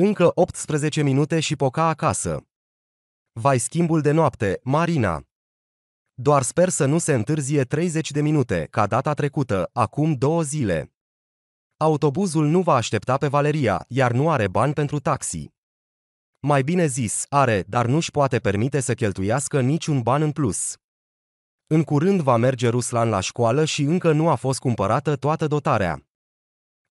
Încă 18 minute și poca acasă. Vai schimbul de noapte, Marina. Doar sper să nu se întârzie 30 de minute, ca data trecută, acum două zile. Autobuzul nu va aștepta pe Valeria, iar nu are bani pentru taxi. Mai bine zis, are, dar nu-și poate permite să cheltuiască niciun ban în plus. În curând va merge Ruslan la școală și încă nu a fost cumpărată toată dotarea.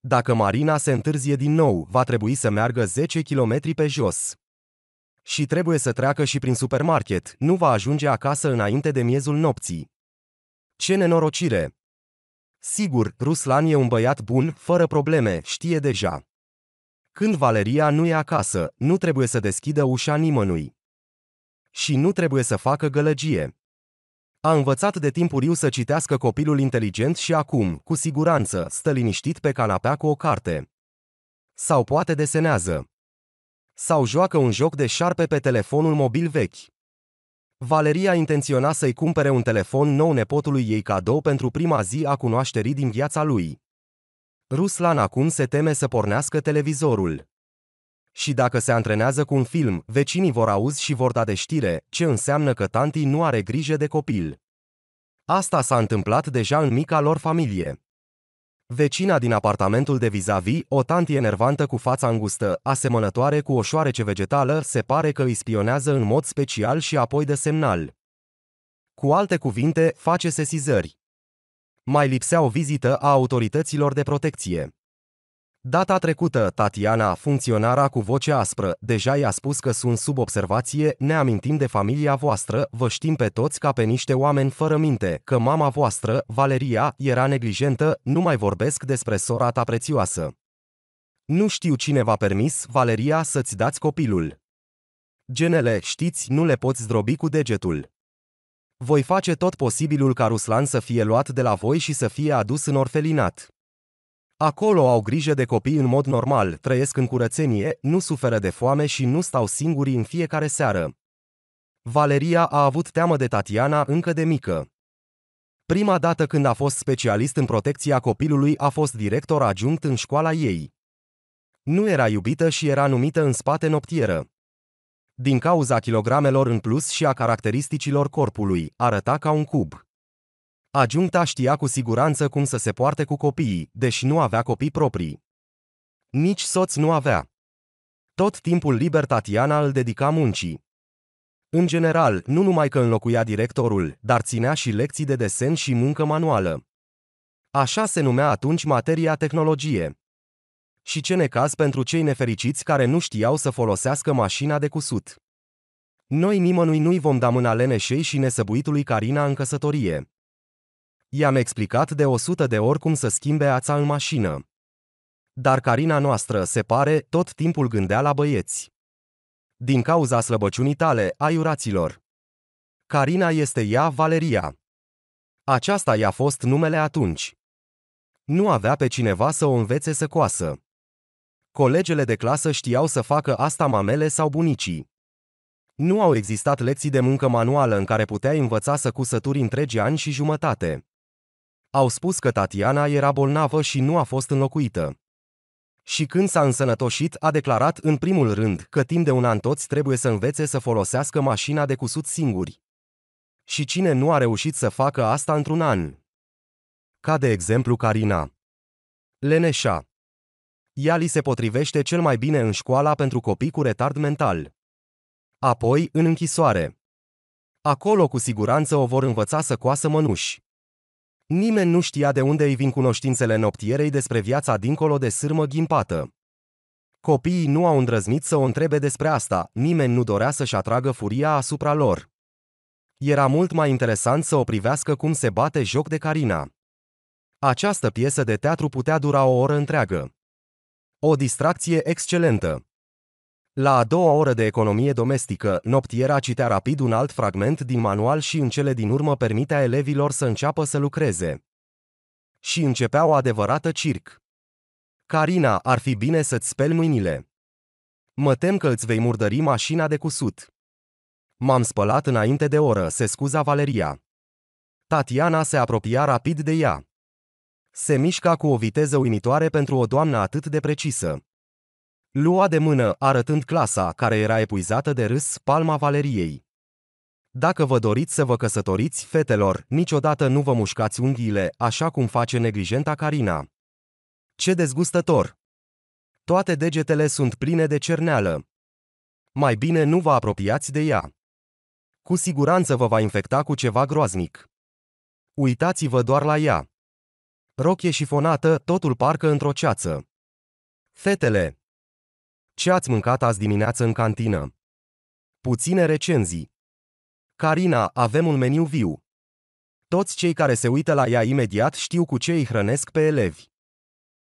Dacă marina se întârzie din nou, va trebui să meargă 10 km pe jos. Și trebuie să treacă și prin supermarket, nu va ajunge acasă înainte de miezul nopții. Ce nenorocire! Sigur, Ruslan e un băiat bun, fără probleme, știe deja. Când Valeria nu e acasă, nu trebuie să deschidă ușa nimănui. Și nu trebuie să facă gălăgie. A învățat de timpuriu să citească copilul inteligent și acum, cu siguranță, stă liniștit pe canapea cu o carte. Sau poate desenează. Sau joacă un joc de șarpe pe telefonul mobil vechi. Valeria intenționa să-i cumpere un telefon nou nepotului ei cadou pentru prima zi a cunoașterii din viața lui. Ruslan acum se teme să pornească televizorul. Și dacă se antrenează cu un film, vecinii vor auzi și vor da de știre, ce înseamnă că tanti nu are grijă de copil. Asta s-a întâmplat deja în mica lor familie. Vecina din apartamentul de vis-a-vis, o tanti enervantă cu fața îngustă, asemănătoare cu o șoarece vegetală, se pare că îi spionează în mod special și apoi de semnal. Cu alte cuvinte, face sesizări. Mai lipsea o vizită a autorităților de protecție. Data trecută, Tatiana, funcționara cu voce aspră, deja i-a spus că sunt sub observație, ne amintim de familia voastră, vă știm pe toți ca pe niște oameni fără minte, că mama voastră, Valeria, era neglijentă, nu mai vorbesc despre sora ta prețioasă. Nu știu cine v-a permis, Valeria, să-ți dați copilul. Genele, știți, nu le poți zdrobi cu degetul. Voi face tot posibilul ca Ruslan să fie luat de la voi și să fie adus în orfelinat. Acolo au grijă de copii în mod normal, trăiesc în curățenie, nu suferă de foame și nu stau singuri în fiecare seară. Valeria a avut teamă de Tatiana încă de mică. Prima dată când a fost specialist în protecția copilului a fost director adjunct în școala ei. Nu era iubită și era numită în spate noptieră. Din cauza kilogramelor în plus și a caracteristicilor corpului, arăta ca un cub. Ajungta știa cu siguranță cum să se poarte cu copiii, deși nu avea copii proprii. Nici soț nu avea. Tot timpul liber Tatiana îl dedica muncii. În general, nu numai că înlocuia directorul, dar ținea și lecții de desen și muncă manuală. Așa se numea atunci materia tehnologie. Și ce necaz pentru cei nefericiți care nu știau să folosească mașina de cusut. Noi nimănui nu-i vom da mâna leneșei și nesăbuitului Carina în căsătorie i-am explicat de 100 de ori cum să schimbe ața în mașină. Dar Carina noastră, se pare, tot timpul gândea la băieți. Din cauza slăbăciunii tale, aiuraților. Carina este ea Valeria. Aceasta i-a fost numele atunci. Nu avea pe cineva să o învețe să coasă. Colegele de clasă știau să facă asta mamele sau bunicii. Nu au existat lecții de muncă manuală în care puteai învăța să cusături întregi ani și jumătate. Au spus că Tatiana era bolnavă și nu a fost înlocuită. Și când s-a însănătoșit, a declarat în primul rând că timp de un an toți trebuie să învețe să folosească mașina de cusut singuri. Și cine nu a reușit să facă asta într-un an? Ca de exemplu Carina. Leneșa. Ea li se potrivește cel mai bine în școala pentru copii cu retard mental. Apoi, în închisoare. Acolo cu siguranță o vor învăța să coasă mănuși. Nimeni nu știa de unde îi vin cunoștințele noptierei despre viața dincolo de sârmă ghimpată. Copiii nu au îndrăznit să o întrebe despre asta, nimeni nu dorea să-și atragă furia asupra lor. Era mult mai interesant să o privească cum se bate joc de Carina. Această piesă de teatru putea dura o oră întreagă. O distracție excelentă. La a doua oră de economie domestică, noptiera citea rapid un alt fragment din manual și în cele din urmă permitea elevilor să înceapă să lucreze. Și începea o adevărată circ. Carina, ar fi bine să-ți speli mâinile. Mă tem că îți vei murdări mașina de cusut. M-am spălat înainte de oră, se scuza Valeria. Tatiana se apropia rapid de ea. Se mișca cu o viteză uimitoare pentru o doamnă atât de precisă. Lua de mână, arătând clasa, care era epuizată de râs, palma Valeriei. Dacă vă doriți să vă căsătoriți, fetelor, niciodată nu vă mușcați unghiile, așa cum face neglijenta Carina. Ce dezgustător! Toate degetele sunt pline de cerneală. Mai bine nu vă apropiați de ea. Cu siguranță vă va infecta cu ceva groaznic. Uitați-vă doar la ea. Rochie șifonată, totul parcă într-o ceață. Fetele, ce ați mâncat azi dimineață în cantină? Puține recenzii. Carina, avem un meniu viu. Toți cei care se uită la ea imediat știu cu ce îi hrănesc pe elevi.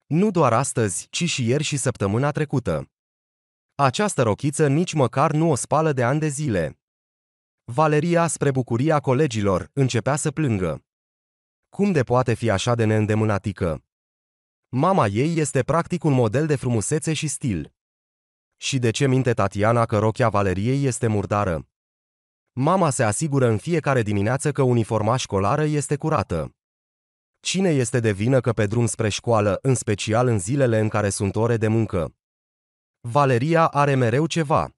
Nu doar astăzi, ci și ieri și săptămâna trecută. Această rochiță nici măcar nu o spală de ani de zile. Valeria, spre bucuria colegilor, începea să plângă. Cum de poate fi așa de neîndemânatică? Mama ei este practic un model de frumusețe și stil. Și de ce minte Tatiana că rochia Valeriei este murdară? Mama se asigură în fiecare dimineață că uniforma școlară este curată. Cine este de vină că pe drum spre școală, în special în zilele în care sunt ore de muncă? Valeria are mereu ceva.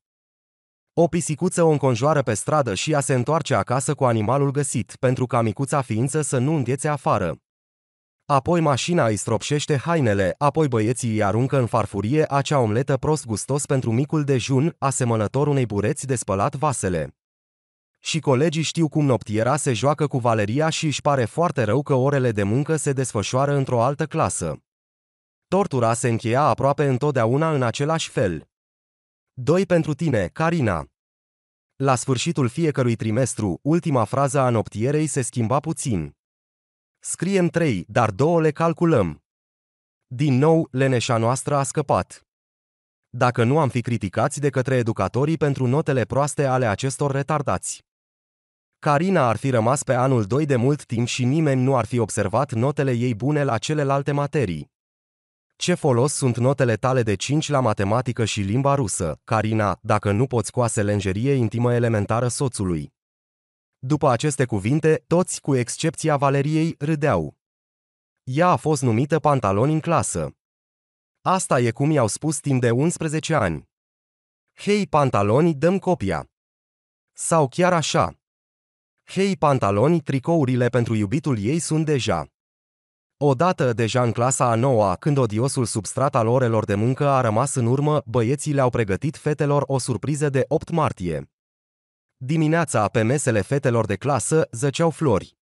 O pisicuță o înconjoară pe stradă și ea se întoarce acasă cu animalul găsit, pentru ca micuța ființă să nu îndețe afară. Apoi mașina îi stropșește hainele, apoi băieții îi aruncă în farfurie acea omletă prost gustos pentru micul dejun, asemănător unei bureți de spălat vasele. Și colegii știu cum noptiera se joacă cu Valeria și își pare foarte rău că orele de muncă se desfășoară într-o altă clasă. Tortura se încheia aproape întotdeauna în același fel. 2 pentru tine, Carina. La sfârșitul fiecărui trimestru, ultima frază a noptierei se schimba puțin. Scriem trei, dar două le calculăm. Din nou, leneșa noastră a scăpat. Dacă nu am fi criticați de către educatorii pentru notele proaste ale acestor retardați. Carina ar fi rămas pe anul 2 de mult timp și nimeni nu ar fi observat notele ei bune la celelalte materii. Ce folos sunt notele tale de 5 la matematică și limba rusă, Carina, dacă nu poți coase lenjerie intimă elementară soțului? După aceste cuvinte, toți, cu excepția Valeriei, râdeau. Ea a fost numită pantalon în clasă. Asta e cum i-au spus timp de 11 ani. Hei pantaloni, dăm copia. Sau chiar așa. Hei pantaloni, tricourile pentru iubitul ei sunt deja. Odată deja în clasa a noua, când odiosul substrat al orelor de muncă a rămas în urmă, băieții le-au pregătit fetelor o surpriză de 8 martie. Dimineața pe mesele fetelor de clasă zăceau flori.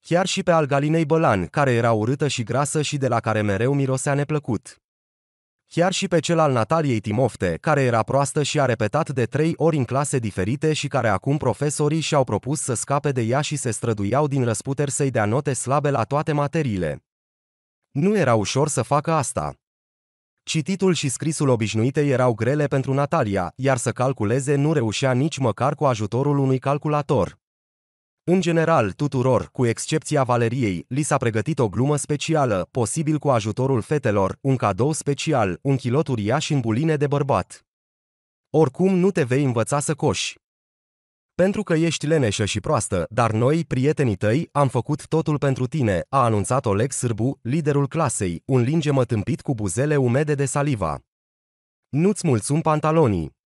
Chiar și pe al Galinei Bălan, care era urâtă și grasă și de la care mereu mirosea neplăcut. Chiar și pe cel al Nataliei Timofte, care era proastă și a repetat de trei ori în clase diferite și care acum profesorii și-au propus să scape de ea și se străduiau din răsputeri să-i dea note slabe la toate materiile. Nu era ușor să facă asta. Cititul și scrisul obișnuite erau grele pentru Natalia, iar să calculeze nu reușea nici măcar cu ajutorul unui calculator. În general, tuturor, cu excepția Valeriei, li s-a pregătit o glumă specială, posibil cu ajutorul fetelor, un cadou special, un kilot uriaș în buline de bărbat. Oricum nu te vei învăța să coși pentru că ești leneșă și proastă, dar noi, prietenii tăi, am făcut totul pentru tine, a anunțat Oleg Sârbu, liderul clasei, un linge mătâmpit cu buzele umede de saliva. Nu-ți mulțum pantalonii.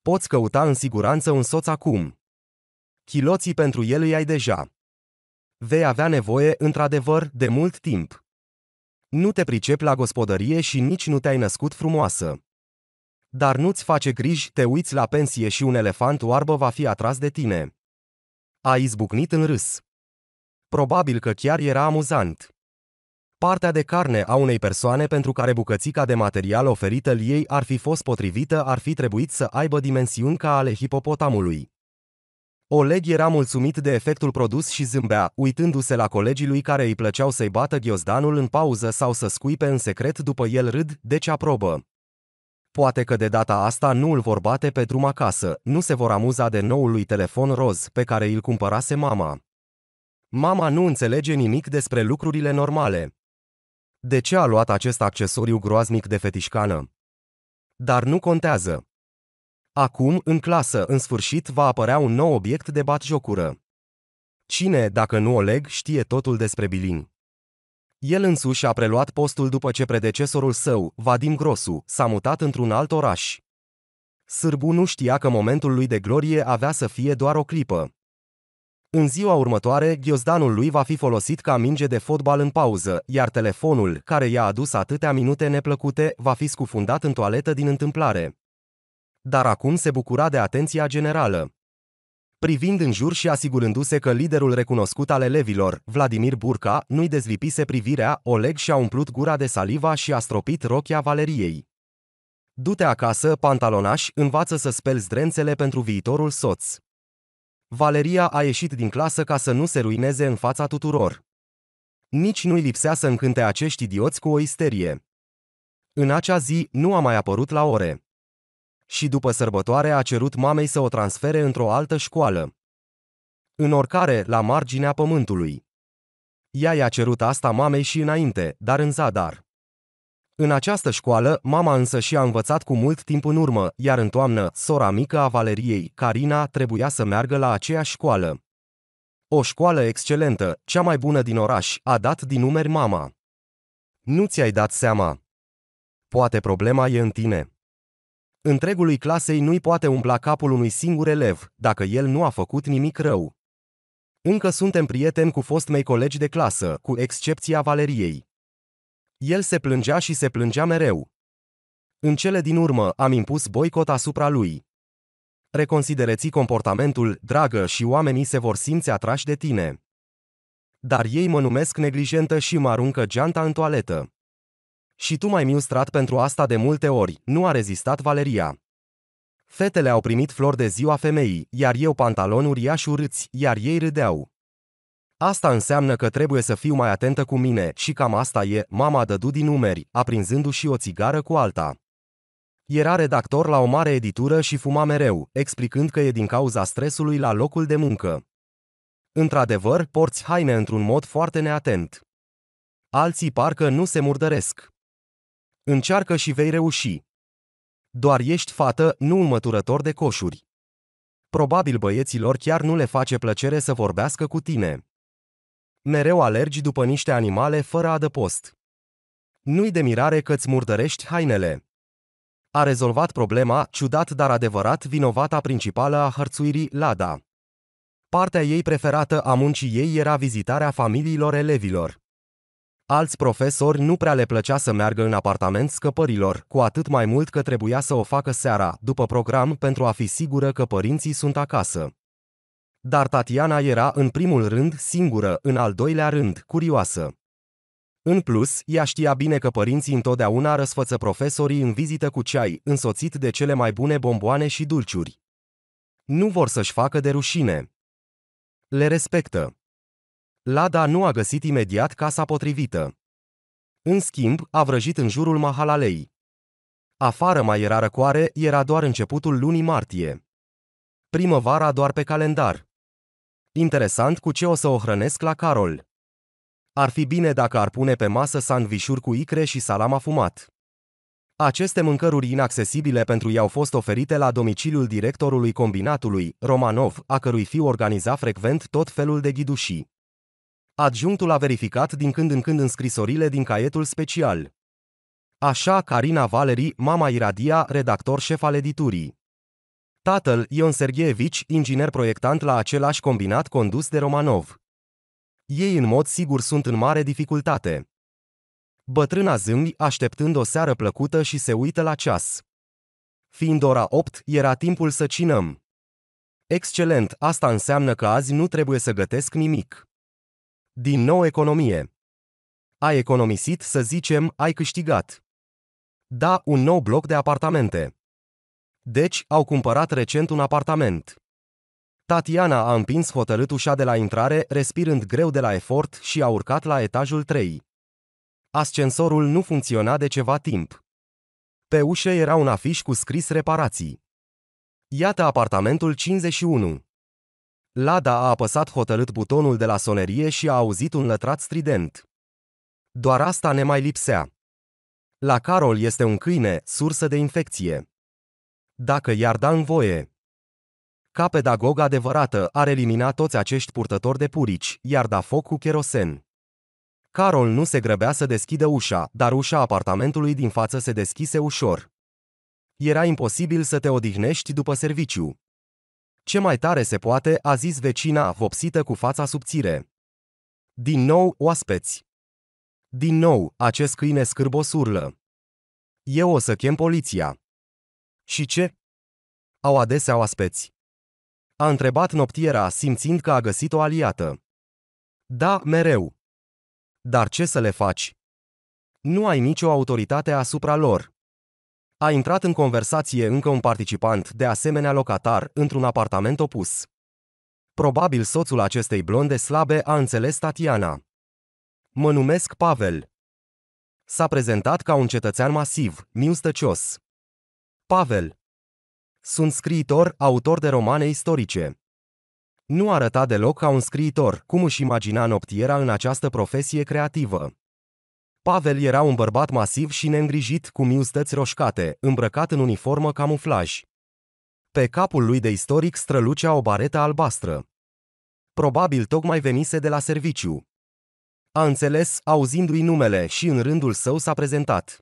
Poți căuta în siguranță un soț acum. Chiloții pentru el îi ai deja. Vei avea nevoie, într-adevăr, de mult timp. Nu te pricep la gospodărie și nici nu te-ai născut frumoasă. Dar nu-ți face griji, te uiți la pensie și un elefant oarbă va fi atras de tine. A izbucnit în râs. Probabil că chiar era amuzant. Partea de carne a unei persoane pentru care bucățica de material oferită ei ar fi fost potrivită ar fi trebuit să aibă dimensiuni ca ale hipopotamului. Oleg era mulțumit de efectul produs și zâmbea, uitându-se la colegii lui care îi plăceau să-i bată ghiozdanul în pauză sau să scuipe în secret după el râd, deci aprobă. Poate că de data asta nu îl vor bate pe drum acasă, nu se vor amuza de noul lui telefon roz pe care îl cumpărase mama. Mama nu înțelege nimic despre lucrurile normale. De ce a luat acest accesoriu groaznic de fetișcană? Dar nu contează. Acum, în clasă, în sfârșit, va apărea un nou obiect de batjocură. Cine, dacă nu Oleg, știe totul despre bilin? El însuși a preluat postul după ce predecesorul său, Vadim Grosu, s-a mutat într-un alt oraș. Sârbu nu știa că momentul lui de glorie avea să fie doar o clipă. În ziua următoare, ghiozdanul lui va fi folosit ca minge de fotbal în pauză, iar telefonul, care i-a adus atâtea minute neplăcute, va fi scufundat în toaletă din întâmplare. Dar acum se bucura de atenția generală privind în jur și asigurându-se că liderul recunoscut al elevilor, Vladimir Burca, nu-i dezlipise privirea, Oleg și-a umplut gura de saliva și a stropit rochia Valeriei. Du-te acasă, pantalonaș, învață să speli zdrențele pentru viitorul soț. Valeria a ieșit din clasă ca să nu se ruineze în fața tuturor. Nici nu-i lipsea să încânte acești idioți cu o isterie. În acea zi, nu a mai apărut la ore și după sărbătoare a cerut mamei să o transfere într-o altă școală. În oricare, la marginea pământului. Ea i-a cerut asta mamei și înainte, dar în zadar. În această școală, mama însă și-a învățat cu mult timp în urmă, iar în toamnă, sora mică a Valeriei, Carina, trebuia să meargă la aceeași școală. O școală excelentă, cea mai bună din oraș, a dat din numeri mama. Nu ți-ai dat seama. Poate problema e în tine. Întregului clasei nu-i poate umpla capul unui singur elev, dacă el nu a făcut nimic rău. Încă suntem prieteni cu fost mei colegi de clasă, cu excepția Valeriei. El se plângea și se plângea mereu. În cele din urmă am impus boicot asupra lui. Reconsidereți comportamentul, dragă, și oamenii se vor simți atrași de tine. Dar ei mă numesc neglijentă și mă aruncă geanta în toaletă. Și tu m-ai miustrat pentru asta de multe ori, nu a rezistat Valeria. Fetele au primit flori de ziua femeii, iar eu pantaloni uriași urâți, iar ei râdeau. Asta înseamnă că trebuie să fiu mai atentă cu mine și cam asta e, mama dădu din numeri, aprinzându-și o țigară cu alta. Era redactor la o mare editură și fuma mereu, explicând că e din cauza stresului la locul de muncă. Într-adevăr, porți haine într-un mod foarte neatent. Alții parcă nu se murdăresc. Încearcă și vei reuși. Doar ești fată, nu un măturător de coșuri. Probabil băieților chiar nu le face plăcere să vorbească cu tine. Mereu alergi după niște animale fără adăpost. Nu-i de mirare că-ți murdărești hainele. A rezolvat problema, ciudat dar adevărat, vinovata principală a hărțuirii Lada. Partea ei preferată a muncii ei era vizitarea familiilor elevilor. Alți profesori nu prea le plăcea să meargă în apartament scăpărilor, cu atât mai mult că trebuia să o facă seara, după program, pentru a fi sigură că părinții sunt acasă. Dar Tatiana era în primul rând singură, în al doilea rând curioasă. În plus, ea știa bine că părinții întotdeauna răsfăță profesorii în vizită cu ceai, însoțit de cele mai bune bomboane și dulciuri. Nu vor să-și facă de rușine. Le respectă. Lada nu a găsit imediat casa potrivită. În schimb, a vrăjit în jurul Mahalalei. Afară mai era răcoare, era doar începutul lunii martie. Primăvara doar pe calendar. Interesant cu ce o să o hrănesc la Carol. Ar fi bine dacă ar pune pe masă sandvișuri cu icre și salam afumat. Aceste mâncăruri inaccesibile pentru ei au fost oferite la domiciliul directorului combinatului, Romanov, a cărui fiu organiza frecvent tot felul de ghidușii. Adjunctul a verificat din când în când scrisorile din caietul special. Așa Carina Valerii, mama Iradia, redactor șef al editurii. Tatăl, Ion Sergeevici, inginer proiectant la același combinat condus de Romanov. Ei în mod sigur sunt în mare dificultate. Bătrâna zâmbi așteptând o seară plăcută și se uită la ceas. Fiind ora 8, era timpul să cinăm. Excelent, asta înseamnă că azi nu trebuie să gătesc nimic. Din nou economie. Ai economisit, să zicem, ai câștigat. Da, un nou bloc de apartamente. Deci, au cumpărat recent un apartament. Tatiana a împins hotărât ușa de la intrare, respirând greu de la efort și a urcat la etajul 3. Ascensorul nu funcționa de ceva timp. Pe ușă era un afiș cu scris reparații. Iată apartamentul 51. Lada a apăsat hotărât butonul de la sonerie și a auzit un lătrat strident. Doar asta ne mai lipsea. La Carol este un câine, sursă de infecție. Dacă i-ar da în voie. Ca pedagog adevărată, ar elimina toți acești purtători de purici, iar da foc cu cherosen. Carol nu se grăbea să deschidă ușa, dar ușa apartamentului din față se deschise ușor. Era imposibil să te odihnești după serviciu. Ce mai tare se poate, a zis vecina, vopsită cu fața subțire. Din nou, oaspeți. Din nou, acest câine scârbos urlă. Eu o să chem poliția. Și ce? Au adesea oaspeți. A întrebat noptiera, simțind că a găsit o aliată. Da, mereu. Dar ce să le faci? Nu ai nicio autoritate asupra lor. A intrat în conversație încă un participant, de asemenea locatar, într-un apartament opus. Probabil soțul acestei blonde slabe a înțeles Tatiana. Mă numesc Pavel. S-a prezentat ca un cetățean masiv, miustăcios. Pavel. Sunt scriitor, autor de romane istorice. Nu arăta deloc ca un scriitor, cum își imagina noptiera în această profesie creativă. Pavel era un bărbat masiv și neîngrijit, cu miustăți roșcate, îmbrăcat în uniformă camuflaj. Pe capul lui de istoric strălucea o baretă albastră. Probabil tocmai venise de la serviciu. A înțeles, auzindu-i numele, și în rândul său s-a prezentat.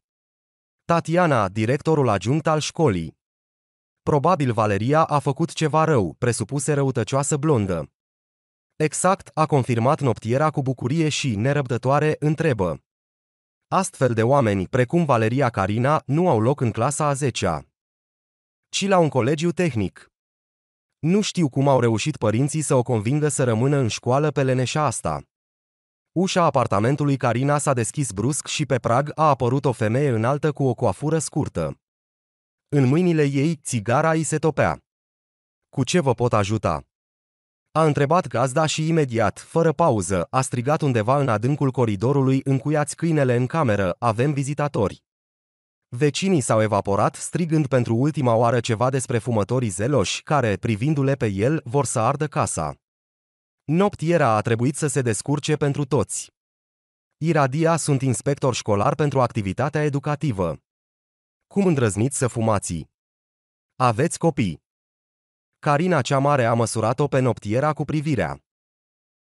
Tatiana, directorul adjunct al școlii. Probabil Valeria a făcut ceva rău, presupuse răutăcioasă blondă. Exact, a confirmat noptiera cu bucurie și, nerăbdătoare, întrebă. Astfel de oameni, precum Valeria Carina, nu au loc în clasa a 10-a, ci la un colegiu tehnic. Nu știu cum au reușit părinții să o convingă să rămână în școală pe leneșa asta. Ușa apartamentului Carina s-a deschis brusc și pe prag a apărut o femeie înaltă cu o coafură scurtă. În mâinile ei, țigara îi se topea. Cu ce vă pot ajuta? A întrebat gazda și imediat, fără pauză, a strigat undeva în adâncul coridorului încuiați câinele în cameră, avem vizitatori. Vecinii s-au evaporat strigând pentru ultima oară ceva despre fumătorii zeloși care, privindu-le pe el, vor să ardă casa. Noptiera a trebuit să se descurce pentru toți. Iradia sunt inspector școlar pentru activitatea educativă. Cum îndrăzniți să fumați? Aveți copii. Carina cea mare a măsurat-o pe noptiera cu privirea.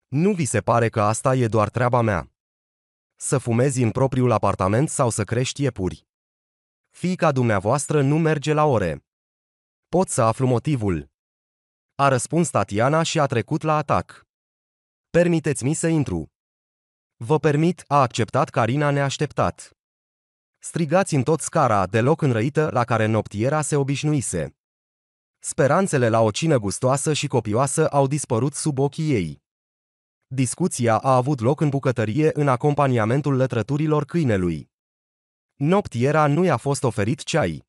Nu vi se pare că asta e doar treaba mea? Să fumezi în propriul apartament sau să crești iepuri? Fica dumneavoastră nu merge la ore. Pot să aflu motivul. A răspuns Tatiana și a trecut la atac. Permiteți-mi să intru. Vă permit, a acceptat Carina neașteptat. Strigați în tot scara, deloc înrăită, la care noptiera se obișnuise. Speranțele la o cină gustoasă și copioasă au dispărut sub ochii ei. Discuția a avut loc în bucătărie în acompaniamentul lătrăturilor câinelui. Noptiera nu i-a fost oferit ceai.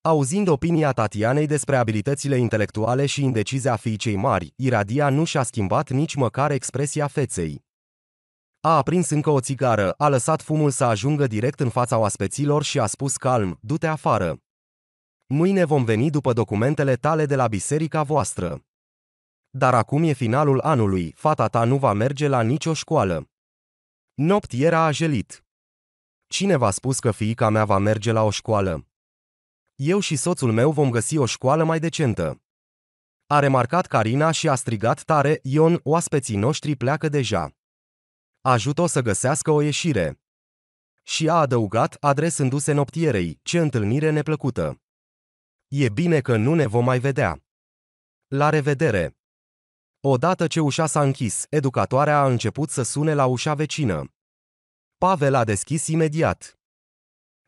Auzind opinia Tatianei despre abilitățile intelectuale și indecize a fiicei mari, Iradia nu și-a schimbat nici măcar expresia feței. A aprins încă o țigară, a lăsat fumul să ajungă direct în fața oaspeților și a spus calm, du-te afară. Mâine vom veni după documentele tale de la biserica voastră. Dar acum e finalul anului, fata ta nu va merge la nicio școală. Nopt era ajelit. Cine v-a spus că fiica mea va merge la o școală? Eu și soțul meu vom găsi o școală mai decentă. A remarcat Carina și a strigat tare, Ion, oaspeții noștri pleacă deja. Ajută-o să găsească o ieșire. Și a adăugat, adresându-se noptierei, ce întâlnire neplăcută. E bine că nu ne vom mai vedea. La revedere! Odată ce ușa s-a închis, educatoarea a început să sune la ușa vecină. Pavel a deschis imediat.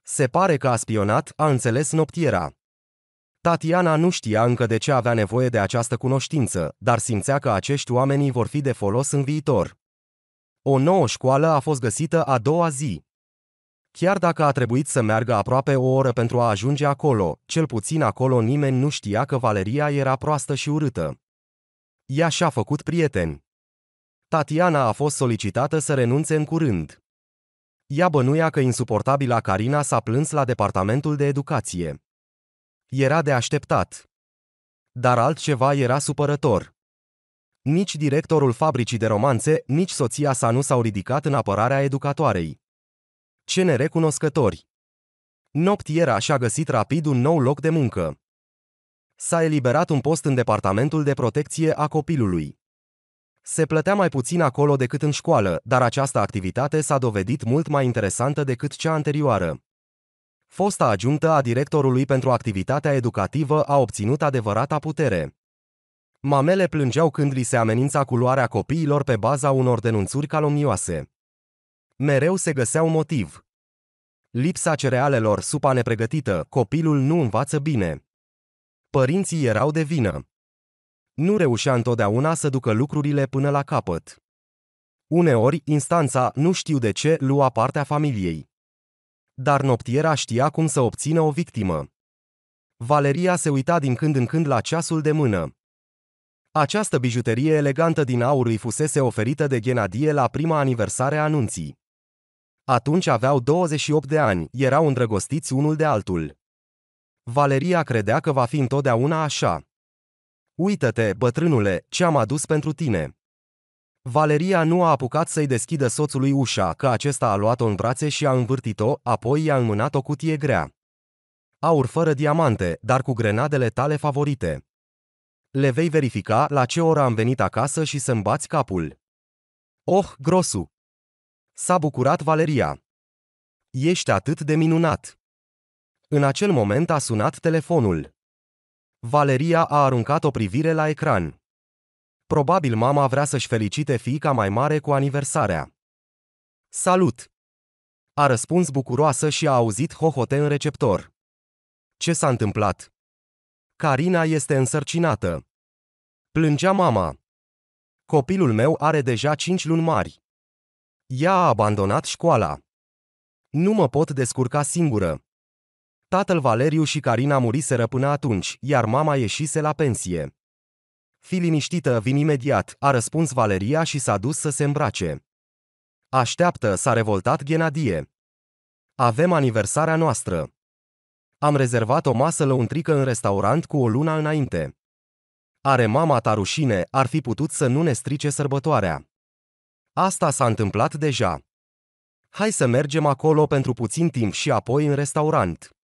Se pare că a spionat, a înțeles noptiera. Tatiana nu știa încă de ce avea nevoie de această cunoștință, dar simțea că acești oameni vor fi de folos în viitor. O nouă școală a fost găsită a doua zi. Chiar dacă a trebuit să meargă aproape o oră pentru a ajunge acolo, cel puțin acolo nimeni nu știa că Valeria era proastă și urâtă. Ea și-a făcut prieteni. Tatiana a fost solicitată să renunțe în curând. Ea bănuia că insuportabila Carina s-a plâns la departamentul de educație. Era de așteptat. Dar altceva era supărător. Nici directorul fabricii de romanțe, nici soția sa nu s-au ridicat în apărarea educatoarei. Ce nerecunoscători! Noptiera și-a găsit rapid un nou loc de muncă. S-a eliberat un post în Departamentul de Protecție a Copilului. Se plătea mai puțin acolo decât în școală, dar această activitate s-a dovedit mult mai interesantă decât cea anterioară. Fosta ajuntă a directorului pentru activitatea educativă a obținut adevărata putere. Mamele plângeau când li se amenința culoarea copiilor pe baza unor denunțuri calomnioase mereu se găseau motiv. Lipsa cerealelor, supa nepregătită, copilul nu învață bine. Părinții erau de vină. Nu reușea întotdeauna să ducă lucrurile până la capăt. Uneori, instanța, nu știu de ce, lua partea familiei. Dar noptiera știa cum să obțină o victimă. Valeria se uita din când în când la ceasul de mână. Această bijuterie elegantă din aur îi fusese oferită de Genadie la prima aniversare a anunții. Atunci aveau 28 de ani, erau îndrăgostiți unul de altul. Valeria credea că va fi întotdeauna așa. Uită-te, bătrânule, ce am adus pentru tine. Valeria nu a apucat să-i deschidă soțului ușa, că acesta a luat-o în brațe și a învârtit-o, apoi i-a înmânat o cutie grea. Aur fără diamante, dar cu grenadele tale favorite. Le vei verifica la ce oră am venit acasă și să-mi bați capul. Oh, grosu! S-a bucurat Valeria. Ești atât de minunat. În acel moment a sunat telefonul. Valeria a aruncat o privire la ecran. Probabil mama vrea să-și felicite fiica mai mare cu aniversarea. Salut! A răspuns bucuroasă și a auzit hohote în receptor. Ce s-a întâmplat? Carina este însărcinată. Plângea mama. Copilul meu are deja cinci luni mari. Ea a abandonat școala. Nu mă pot descurca singură. Tatăl Valeriu și Carina muriseră până atunci, iar mama ieșise la pensie. Fi liniștită, vin imediat, a răspuns Valeria și s-a dus să se îmbrace. Așteaptă, s-a revoltat Ghenadie. Avem aniversarea noastră. Am rezervat o masă lăuntrică în restaurant cu o lună înainte. Are mama ta rușine, ar fi putut să nu ne strice sărbătoarea. Asta s-a întâmplat deja. Hai să mergem acolo pentru puțin timp și apoi în restaurant.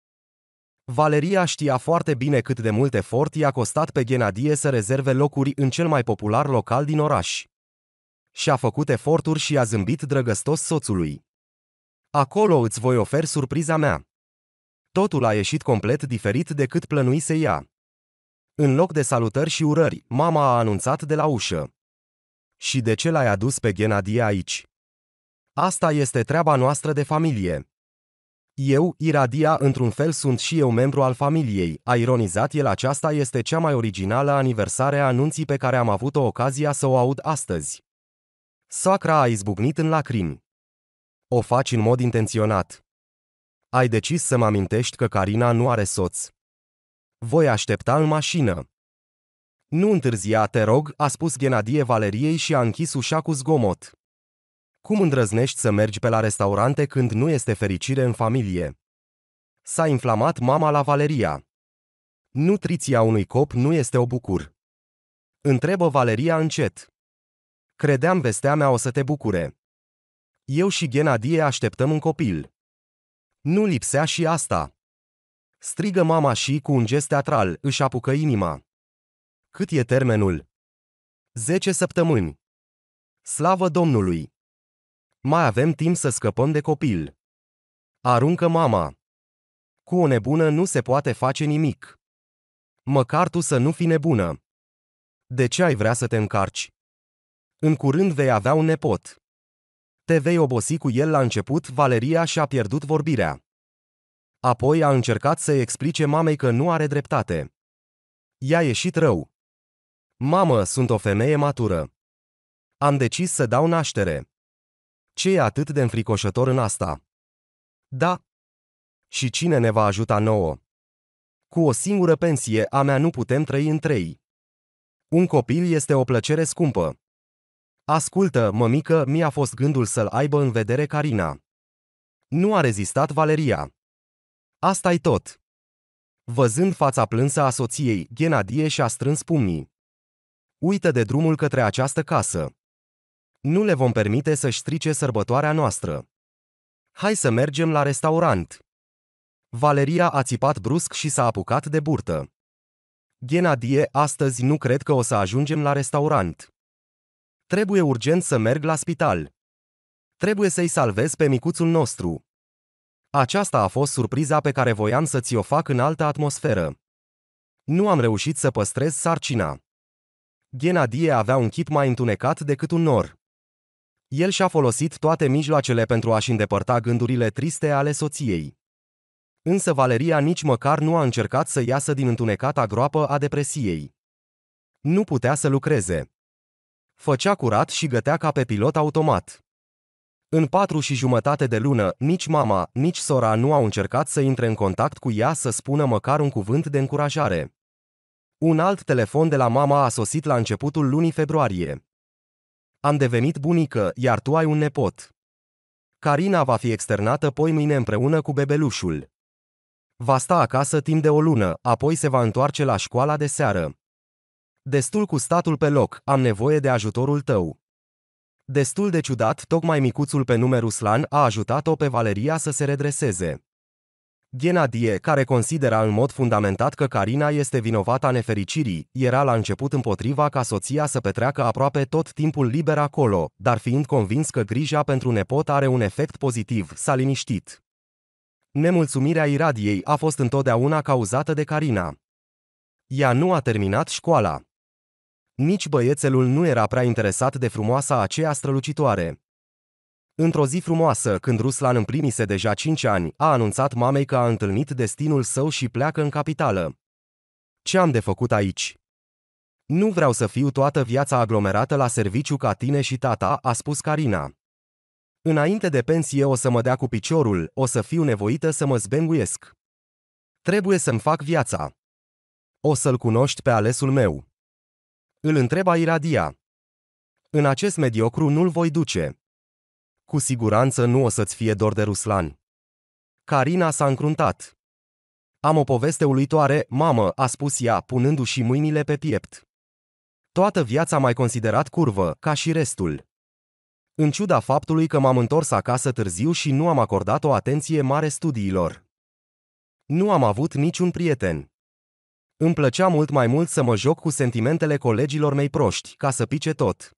Valeria știa foarte bine cât de mult efort i-a costat pe Ghenadie să rezerve locuri în cel mai popular local din oraș. Și-a făcut eforturi și a zâmbit drăgăstos soțului. Acolo îți voi oferi surpriza mea. Totul a ieșit complet diferit decât plănuise ea. În loc de salutări și urări, mama a anunțat de la ușă. Și de ce l-ai adus pe Genadie aici? Asta este treaba noastră de familie. Eu, Iradia, într-un fel sunt și eu membru al familiei, a ironizat el aceasta este cea mai originală aniversare a anunții pe care am avut o ocazia să o aud astăzi. Sacra a izbucnit în lacrimi. O faci în mod intenționat. Ai decis să mă amintești că Carina nu are soț. Voi aștepta în mașină. Nu întârzia, te rog, a spus Ghenadie Valeriei și a închis ușa cu zgomot. Cum îndrăznești să mergi pe la restaurante când nu este fericire în familie? S-a inflamat mama la Valeria. Nutriția unui cop nu este o bucur. Întrebă Valeria încet. Credeam vestea mea o să te bucure. Eu și Ghenadie așteptăm un copil. Nu lipsea și asta. Strigă mama și, cu un gest teatral, își apucă inima. Cât e termenul? 10 săptămâni. Slavă Domnului! Mai avem timp să scăpăm de copil. Aruncă mama. Cu o nebună nu se poate face nimic. Măcar tu să nu fi nebună. De ce ai vrea să te încarci? În curând vei avea un nepot. Te vei obosi cu el la început, Valeria și-a pierdut vorbirea. Apoi a încercat să i explice mamei că nu are dreptate. I-a ieșit rău. Mamă, sunt o femeie matură. Am decis să dau naștere. Ce e atât de înfricoșător în asta? Da. Și cine ne va ajuta nouă? Cu o singură pensie a mea nu putem trăi în trei. Un copil este o plăcere scumpă. Ascultă, mămică, mi-a fost gândul să-l aibă în vedere Carina. Nu a rezistat Valeria. asta e tot. Văzând fața plânsă a soției, Ghenadie și-a strâns pumnii uită de drumul către această casă. Nu le vom permite să-și strice sărbătoarea noastră. Hai să mergem la restaurant. Valeria a țipat brusc și s-a apucat de burtă. Ghenadie, astăzi nu cred că o să ajungem la restaurant. Trebuie urgent să merg la spital. Trebuie să-i salvez pe micuțul nostru. Aceasta a fost surpriza pe care voiam să ți-o fac în altă atmosferă. Nu am reușit să păstrez sarcina. Ghenadie avea un chip mai întunecat decât un nor. El și-a folosit toate mijloacele pentru a-și îndepărta gândurile triste ale soției. Însă Valeria nici măcar nu a încercat să iasă din întunecata groapă a depresiei. Nu putea să lucreze. Făcea curat și gătea ca pe pilot automat. În patru și jumătate de lună, nici mama, nici sora nu au încercat să intre în contact cu ea să spună măcar un cuvânt de încurajare. Un alt telefon de la mama a sosit la începutul lunii februarie. Am devenit bunică, iar tu ai un nepot. Carina va fi externată poi mâine împreună cu bebelușul. Va sta acasă timp de o lună, apoi se va întoarce la școala de seară. Destul cu statul pe loc, am nevoie de ajutorul tău. Destul de ciudat, tocmai micuțul pe nume Ruslan a ajutat-o pe Valeria să se redreseze. Ghenadie, care considera în mod fundamentat că Carina este vinovată a nefericirii, era la început împotriva ca soția să petreacă aproape tot timpul liber acolo, dar fiind convins că grija pentru nepot are un efect pozitiv, s-a liniștit. Nemulțumirea Iradiei a fost întotdeauna cauzată de Carina. Ea nu a terminat școala. Nici băiețelul nu era prea interesat de frumoasa aceea strălucitoare. Într-o zi frumoasă, când Ruslan împlinise deja 5 ani, a anunțat mamei că a întâlnit destinul său și pleacă în capitală. Ce am de făcut aici? Nu vreau să fiu toată viața aglomerată la serviciu ca tine și tata, a spus Carina. Înainte de pensie o să mă dea cu piciorul, o să fiu nevoită să mă zbenguiesc. Trebuie să-mi fac viața. O să-l cunoști pe alesul meu. Îl întreba Iradia. În acest mediocru nu-l voi duce. Cu siguranță nu o să-ți fie dor de Ruslan. Carina s-a încruntat. Am o poveste uluitoare, mamă, a spus ea, punându-și mâinile pe piept. Toată viața mai considerat curvă, ca și restul. În ciuda faptului că m-am întors acasă târziu și nu am acordat o atenție mare studiilor. Nu am avut niciun prieten. Îmi plăcea mult mai mult să mă joc cu sentimentele colegilor mei proști, ca să pice tot.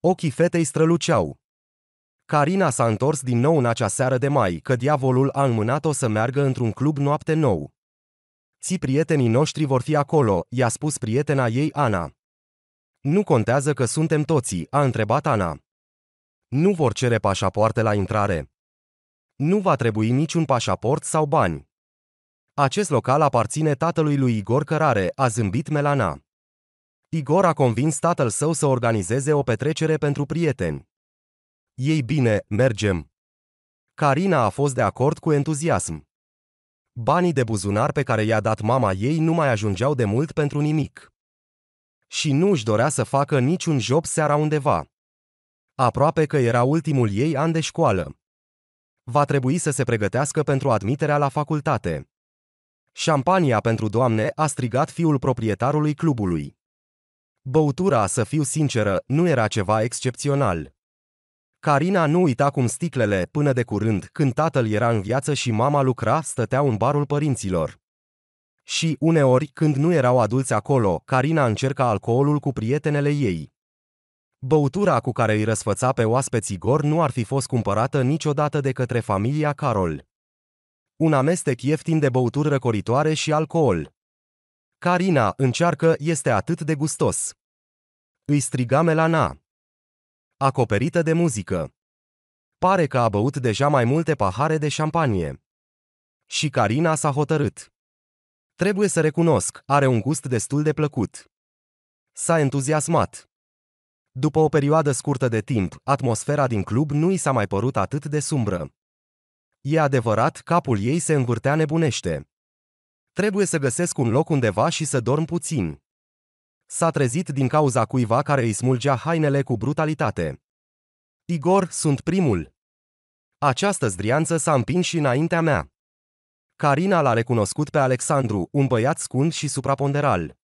Ochii fetei străluceau. Carina s-a întors din nou în acea seară de mai, că diavolul a înmânat-o să meargă într-un club noapte nou. Ți prietenii noștri vor fi acolo, i-a spus prietena ei Ana. Nu contează că suntem toții, a întrebat Ana. Nu vor cere pașapoarte la intrare. Nu va trebui niciun pașaport sau bani. Acest local aparține tatălui lui Igor Cărare, a zâmbit Melana. Igor a convins tatăl său să organizeze o petrecere pentru prieteni. Ei bine, mergem. Carina a fost de acord cu entuziasm. Banii de buzunar pe care i-a dat mama ei nu mai ajungeau de mult pentru nimic. Și nu își dorea să facă niciun job seara undeva. Aproape că era ultimul ei an de școală. Va trebui să se pregătească pentru admiterea la facultate. Șampania pentru doamne a strigat fiul proprietarului clubului. Băutura, să fiu sinceră, nu era ceva excepțional. Carina nu uita cum sticlele, până de curând, când tatăl era în viață și mama lucra, stăteau în barul părinților. Și, uneori, când nu erau adulți acolo, Carina încerca alcoolul cu prietenele ei. Băutura cu care îi răsfăța pe oaspeți Igor nu ar fi fost cumpărată niciodată de către familia Carol. Un amestec ieftin de băuturi răcoritoare și alcool. Carina, încearcă, este atât de gustos. Îi striga Melana acoperită de muzică. Pare că a băut deja mai multe pahare de șampanie. Și Carina s-a hotărât. Trebuie să recunosc, are un gust destul de plăcut. S-a entuziasmat. După o perioadă scurtă de timp, atmosfera din club nu i s-a mai părut atât de sumbră. E adevărat, capul ei se învârtea nebunește. Trebuie să găsesc un loc undeva și să dorm puțin. S-a trezit din cauza cuiva care îi smulgea hainele cu brutalitate. Igor, sunt primul. Această zdrianță s-a împins și înaintea mea. Carina l-a recunoscut pe Alexandru, un băiat scund și supraponderal.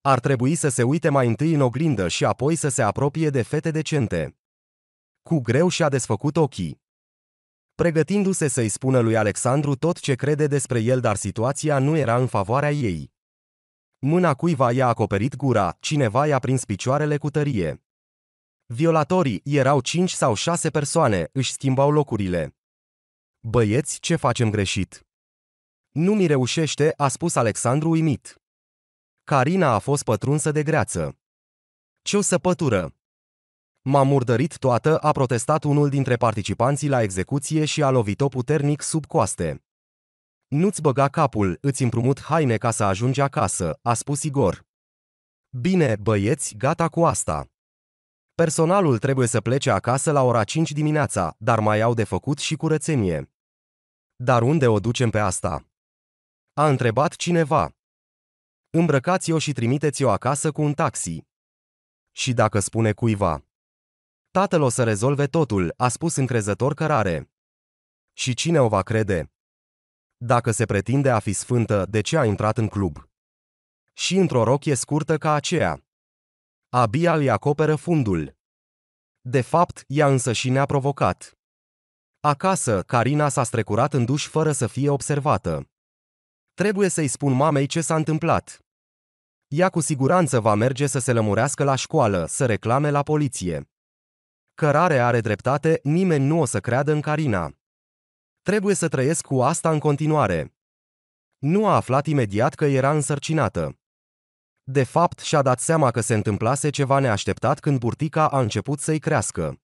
Ar trebui să se uite mai întâi în oglindă și apoi să se apropie de fete decente. Cu greu și-a desfăcut ochii. Pregătindu-se să-i spună lui Alexandru tot ce crede despre el, dar situația nu era în favoarea ei. Mâna cuiva i-a acoperit gura, cineva i-a prins picioarele cu tărie. Violatorii erau cinci sau șase persoane, își schimbau locurile. Băieți, ce facem greșit? Nu mi reușește, a spus Alexandru uimit. Carina a fost pătrunsă de greață. Ce o să pătură? M-am murdărit toată, a protestat unul dintre participanții la execuție și a lovit-o puternic sub coaste. Nu-ți băga capul, îți împrumut haine ca să ajungi acasă, a spus Igor. Bine, băieți, gata cu asta. Personalul trebuie să plece acasă la ora 5 dimineața, dar mai au de făcut și curățenie. Dar unde o ducem pe asta? A întrebat cineva. Îmbrăcați-o și trimiteți-o acasă cu un taxi. Și dacă spune cuiva. Tatăl o să rezolve totul, a spus încrezător cărare. Și cine o va crede? Dacă se pretinde a fi sfântă, de ce a intrat în club? Și într-o rochie scurtă ca aceea. Abia îi acoperă fundul. De fapt, ea însă și ne-a provocat. Acasă, Carina s-a strecurat în duș fără să fie observată. Trebuie să-i spun mamei ce s-a întâmplat. Ea cu siguranță va merge să se lămurească la școală, să reclame la poliție. Cărare are dreptate, nimeni nu o să creadă în Carina. Trebuie să trăiesc cu asta în continuare. Nu a aflat imediat că era însărcinată. De fapt, și-a dat seama că se întâmplase ceva neașteptat când burtica a început să-i crească.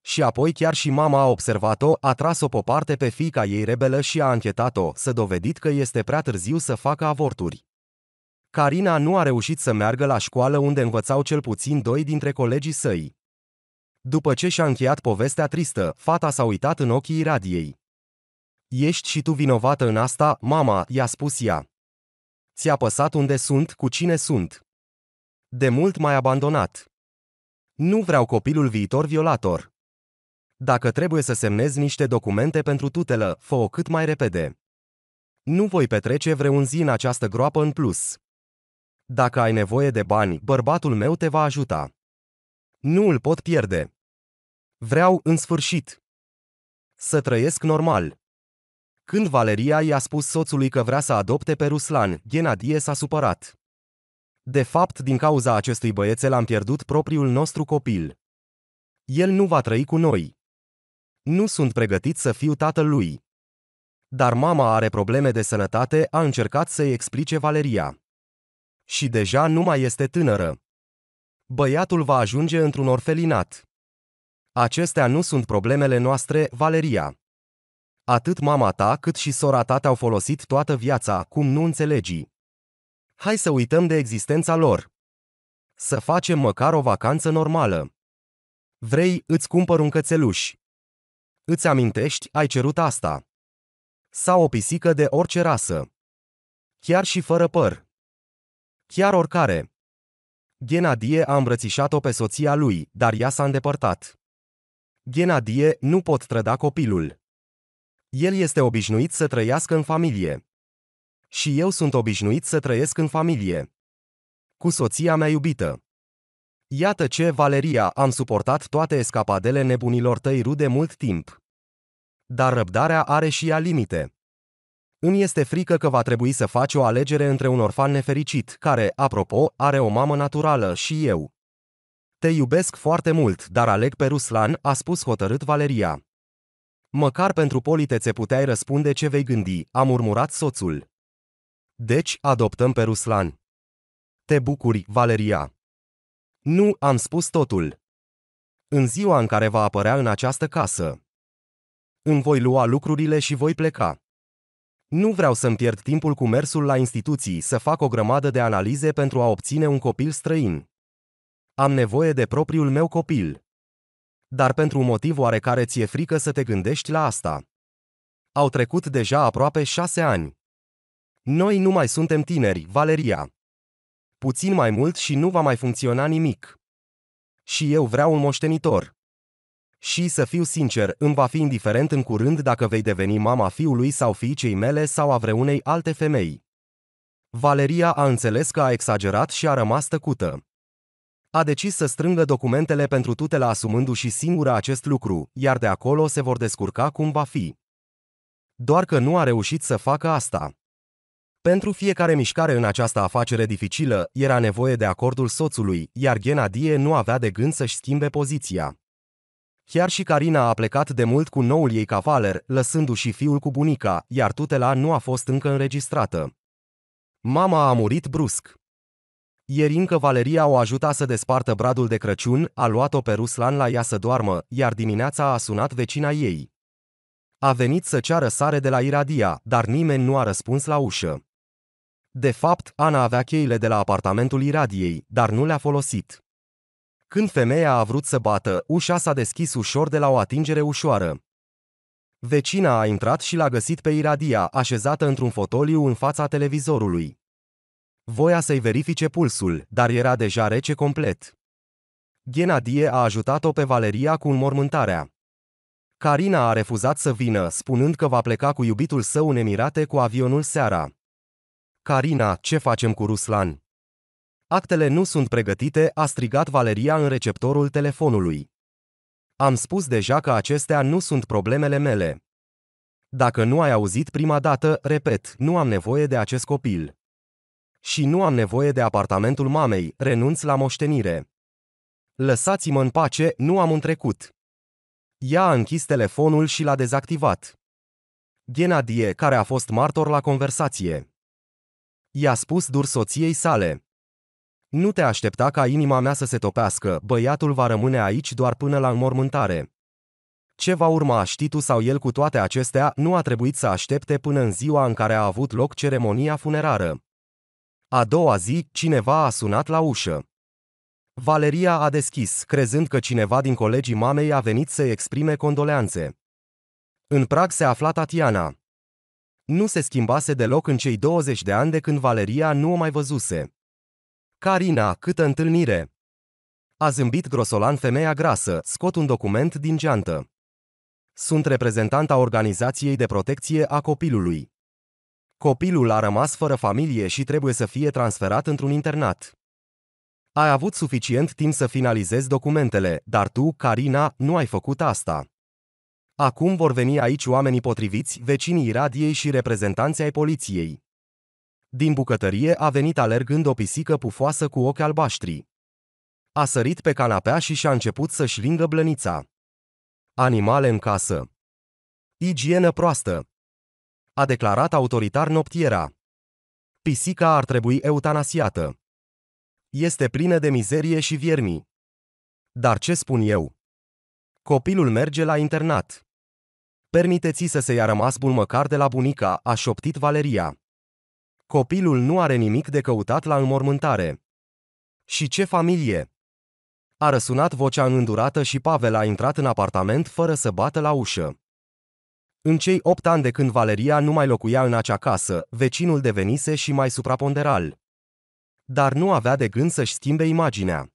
Și apoi chiar și mama a observat-o, a tras-o pe parte pe fica ei rebelă și a anchetat-o, să dovedit că este prea târziu să facă avorturi. Carina nu a reușit să meargă la școală unde învățau cel puțin doi dintre colegii săi. După ce și-a încheiat povestea tristă, fata s-a uitat în ochii radiei. Ești și tu vinovată în asta, mama, i-a spus ea. Ți-a păsat unde sunt, cu cine sunt. De mult m-ai abandonat. Nu vreau copilul viitor violator. Dacă trebuie să semnez niște documente pentru tutelă, fă-o cât mai repede. Nu voi petrece vreun zi în această groapă în plus. Dacă ai nevoie de bani, bărbatul meu te va ajuta. Nu îl pot pierde. Vreau, în sfârșit, să trăiesc normal. Când Valeria i-a spus soțului că vrea să adopte pe Ruslan, Ghenadie s-a supărat. De fapt, din cauza acestui băiețel am pierdut propriul nostru copil. El nu va trăi cu noi. Nu sunt pregătit să fiu tatăl lui. Dar mama are probleme de sănătate, a încercat să-i explice Valeria. Și deja nu mai este tânără. Băiatul va ajunge într-un orfelinat. Acestea nu sunt problemele noastre, Valeria. Atât mama ta cât și sora ta te-au folosit toată viața, cum nu înțelegi. Hai să uităm de existența lor. Să facem măcar o vacanță normală. Vrei, îți cumpăr un cățeluș. Îți amintești, ai cerut asta. Sau o pisică de orice rasă. Chiar și fără păr. Chiar oricare. Genadie a îmbrățișat-o pe soția lui, dar ea s-a îndepărtat. Genadie, nu pot trăda copilul. El este obișnuit să trăiască în familie. Și eu sunt obișnuit să trăiesc în familie. Cu soția mea iubită. Iată ce, Valeria, am suportat toate escapadele nebunilor tăi rude mult timp. Dar răbdarea are și ea limite. Îmi este frică că va trebui să faci o alegere între un orfan nefericit, care, apropo, are o mamă naturală și eu. Te iubesc foarte mult, dar aleg pe Ruslan, a spus hotărât Valeria. Măcar pentru politețe puteai răspunde ce vei gândi, a murmurat soțul. Deci, adoptăm pe Ruslan. Te bucuri, Valeria. Nu, am spus totul. În ziua în care va apărea în această casă. Îmi voi lua lucrurile și voi pleca. Nu vreau să-mi pierd timpul cu mersul la instituții, să fac o grămadă de analize pentru a obține un copil străin. Am nevoie de propriul meu copil dar pentru un motiv oarecare ți-e frică să te gândești la asta. Au trecut deja aproape șase ani. Noi nu mai suntem tineri, Valeria. Puțin mai mult și nu va mai funcționa nimic. Și eu vreau un moștenitor. Și să fiu sincer, îmi va fi indiferent în curând dacă vei deveni mama fiului sau fiicei mele sau a vreunei alte femei. Valeria a înțeles că a exagerat și a rămas tăcută a decis să strângă documentele pentru tutela asumându-și singură acest lucru, iar de acolo se vor descurca cum va fi. Doar că nu a reușit să facă asta. Pentru fiecare mișcare în această afacere dificilă, era nevoie de acordul soțului, iar Ghenadie nu avea de gând să-și schimbe poziția. Chiar și Carina a plecat de mult cu noul ei cavaler, lăsându-și fiul cu bunica, iar tutela nu a fost încă înregistrată. Mama a murit brusc. Ieri, încă Valeria o ajuta să despartă bradul de Crăciun, a luat-o pe Ruslan la ea să doarmă, iar dimineața a sunat vecina ei. A venit să ceară sare de la Iradia, dar nimeni nu a răspuns la ușă. De fapt, Ana avea cheile de la apartamentul Iradiei, dar nu le-a folosit. Când femeia a vrut să bată, ușa s-a deschis ușor de la o atingere ușoară. Vecina a intrat și l-a găsit pe Iradia, așezată într-un fotoliu în fața televizorului. Voia să-i verifice pulsul, dar era deja rece complet. Ghenadie a ajutat-o pe Valeria cu înmormântarea. Carina a refuzat să vină, spunând că va pleca cu iubitul său în Emirate cu avionul seara. Carina, ce facem cu Ruslan? Actele nu sunt pregătite, a strigat Valeria în receptorul telefonului. Am spus deja că acestea nu sunt problemele mele. Dacă nu ai auzit prima dată, repet, nu am nevoie de acest copil și nu am nevoie de apartamentul mamei, renunț la moștenire. Lăsați-mă în pace, nu am un trecut. Ea a închis telefonul și l-a dezactivat. Ghenadie, care a fost martor la conversație. I-a spus dur soției sale. Nu te aștepta ca inima mea să se topească, băiatul va rămâne aici doar până la înmormântare. Ce va urma, știi tu sau el cu toate acestea, nu a trebuit să aștepte până în ziua în care a avut loc ceremonia funerară. A doua zi, cineva a sunat la ușă. Valeria a deschis, crezând că cineva din colegii mamei a venit să exprime condoleanțe. În prag se afla Tatiana. Nu se schimbase deloc în cei 20 de ani de când Valeria nu o mai văzuse. Carina, câtă întâlnire! A zâmbit grosolan femeia grasă, scot un document din geantă. Sunt reprezentanta organizației de protecție a copilului. Copilul a rămas fără familie și trebuie să fie transferat într-un internat. Ai avut suficient timp să finalizezi documentele, dar tu, Carina, nu ai făcut asta. Acum vor veni aici oamenii potriviți, vecinii radiei și reprezentanții ai poliției. Din bucătărie a venit alergând o pisică pufoasă cu ochi albaștri. A sărit pe canapea și și-a început să-și lingă blănița. Animale în casă. Igienă proastă, a declarat autoritar noptiera. Pisica ar trebui eutanasiată. Este plină de mizerie și viermi. Dar ce spun eu? Copilul merge la internat. Permiteți să se ia bun măcar de la bunica, a șoptit Valeria. Copilul nu are nimic de căutat la înmormântare. Și ce familie? A răsunat vocea îndurată și Pavel a intrat în apartament fără să bată la ușă. În cei opt ani de când Valeria nu mai locuia în acea casă, vecinul devenise și mai supraponderal. Dar nu avea de gând să-și schimbe imaginea.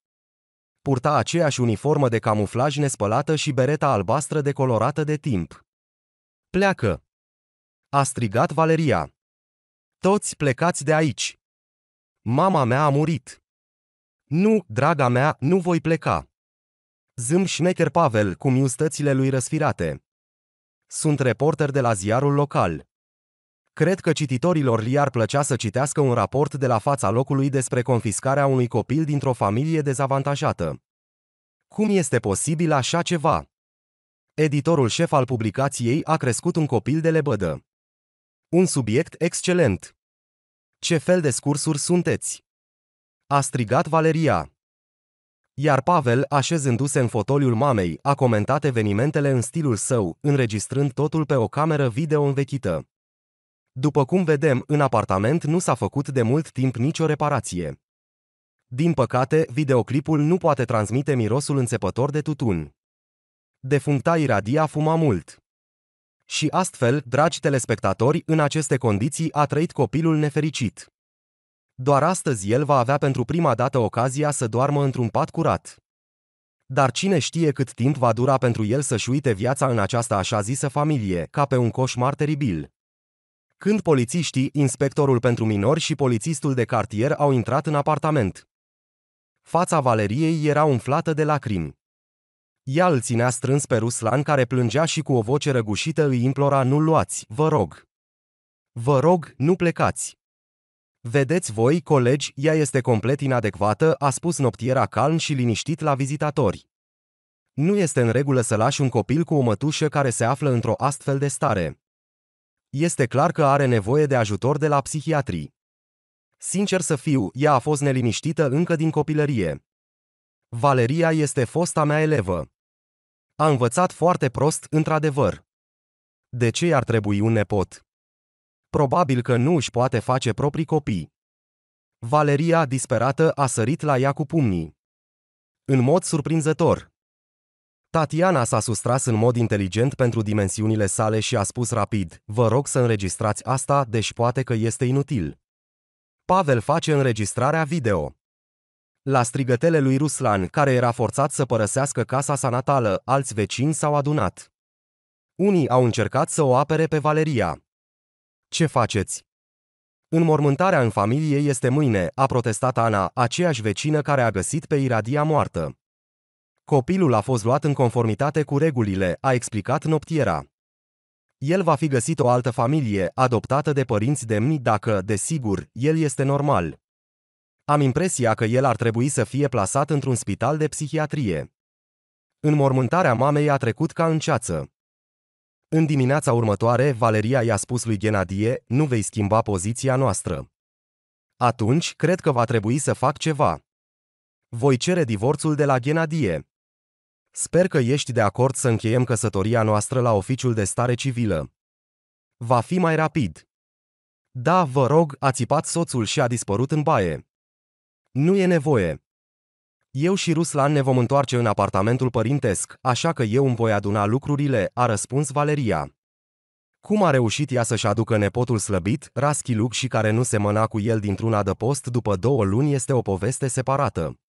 Purta aceeași uniformă de camuflaj nespălată și bereta albastră decolorată de timp. Pleacă! A strigat Valeria. Toți plecați de aici! Mama mea a murit! Nu, draga mea, nu voi pleca! Zâm șmecher Pavel cu miustățile lui răsfirate. Sunt reporter de la ziarul local. Cred că cititorilor li ar plăcea să citească un raport de la fața locului despre confiscarea unui copil dintr-o familie dezavantajată. Cum este posibil așa ceva? Editorul șef al publicației a crescut un copil de lebădă. Un subiect excelent. Ce fel de scursuri sunteți? A strigat Valeria. Iar Pavel, așezându-se în fotoliul mamei, a comentat evenimentele în stilul său, înregistrând totul pe o cameră video învechită. După cum vedem, în apartament nu s-a făcut de mult timp nicio reparație. Din păcate, videoclipul nu poate transmite mirosul înțepător de tutun. Defuncta Iradia fuma mult. Și astfel, dragi telespectatori, în aceste condiții a trăit copilul nefericit. Doar astăzi el va avea pentru prima dată ocazia să doarmă într-un pat curat. Dar cine știe cât timp va dura pentru el să-și uite viața în această așa zisă familie, ca pe un coșmar teribil. Când polițiștii, inspectorul pentru minori și polițistul de cartier au intrat în apartament. Fața Valeriei era umflată de lacrimi. Ea îl ținea strâns pe Ruslan care plângea și cu o voce răgușită îi implora nu luați, vă rog. Vă rog, nu plecați. Vedeți voi, colegi, ea este complet inadecvată, a spus noptiera calm și liniștit la vizitatori. Nu este în regulă să lași un copil cu o mătușă care se află într-o astfel de stare. Este clar că are nevoie de ajutor de la psihiatrii. Sincer să fiu, ea a fost neliniștită încă din copilărie. Valeria este fosta mea elevă. A învățat foarte prost, într-adevăr. De ce ar trebui un nepot? Probabil că nu își poate face proprii copii. Valeria, disperată, a sărit la ea cu pumnii. În mod surprinzător. Tatiana s-a sustras în mod inteligent pentru dimensiunile sale și a spus rapid, vă rog să înregistrați asta, deși poate că este inutil. Pavel face înregistrarea video. La strigătele lui Ruslan, care era forțat să părăsească casa sa natală, alți vecini s-au adunat. Unii au încercat să o apere pe Valeria, ce faceți? Înmormântarea în familie este mâine, a protestat Ana, aceeași vecină care a găsit pe Iradia moartă. Copilul a fost luat în conformitate cu regulile, a explicat noptiera. El va fi găsit o altă familie, adoptată de părinți de mii, dacă, desigur, el este normal. Am impresia că el ar trebui să fie plasat într-un spital de psihiatrie. Înmormântarea mamei a trecut ca în ceață. În dimineața următoare, Valeria i-a spus lui Genadie, nu vei schimba poziția noastră. Atunci, cred că va trebui să fac ceva. Voi cere divorțul de la Genadie. Sper că ești de acord să încheiem căsătoria noastră la oficiul de stare civilă. Va fi mai rapid. Da, vă rog, a țipat soțul și a dispărut în baie. Nu e nevoie. Eu și Ruslan ne vom întoarce în apartamentul părintesc, așa că eu îmi voi aduna lucrurile, a răspuns Valeria. Cum a reușit ea să-și aducă nepotul slăbit, raschiluc și care nu se măna cu el dintr-un adăpost după două luni este o poveste separată.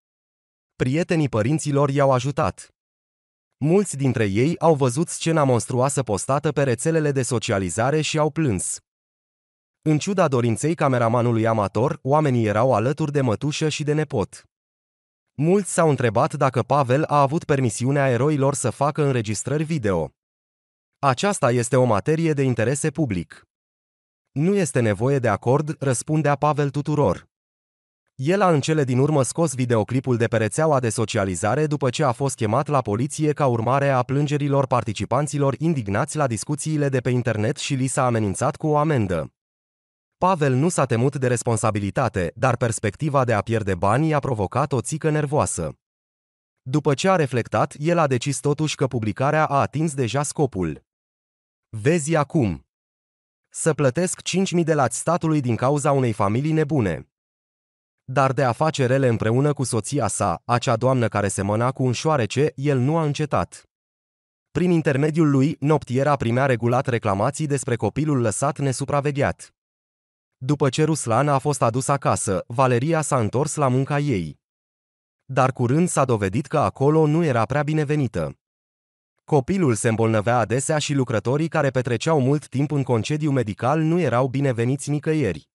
Prietenii părinților i-au ajutat. Mulți dintre ei au văzut scena monstruoasă postată pe rețelele de socializare și au plâns. În ciuda dorinței cameramanului amator, oamenii erau alături de mătușă și de nepot. Mulți s-au întrebat dacă Pavel a avut permisiunea eroilor să facă înregistrări video. Aceasta este o materie de interese public. Nu este nevoie de acord, răspundea Pavel tuturor. El a în cele din urmă scos videoclipul de pe rețeaua de socializare după ce a fost chemat la poliție ca urmare a plângerilor participanților indignați la discuțiile de pe internet și li s-a amenințat cu o amendă. Pavel nu s-a temut de responsabilitate, dar perspectiva de a pierde bani i-a provocat o țică nervoasă. După ce a reflectat, el a decis totuși că publicarea a atins deja scopul. Vezi acum. Să plătesc 5.000 de lați statului din cauza unei familii nebune. Dar de a face rele împreună cu soția sa, acea doamnă care semăna cu un șoarece, el nu a încetat. Prin intermediul lui, noptiera primea regulat reclamații despre copilul lăsat nesupravegheat. După ce Ruslan a fost adus acasă, Valeria s-a întors la munca ei. Dar curând s-a dovedit că acolo nu era prea binevenită. Copilul se îmbolnăvea adesea și lucrătorii care petreceau mult timp în concediu medical nu erau bineveniți nicăieri.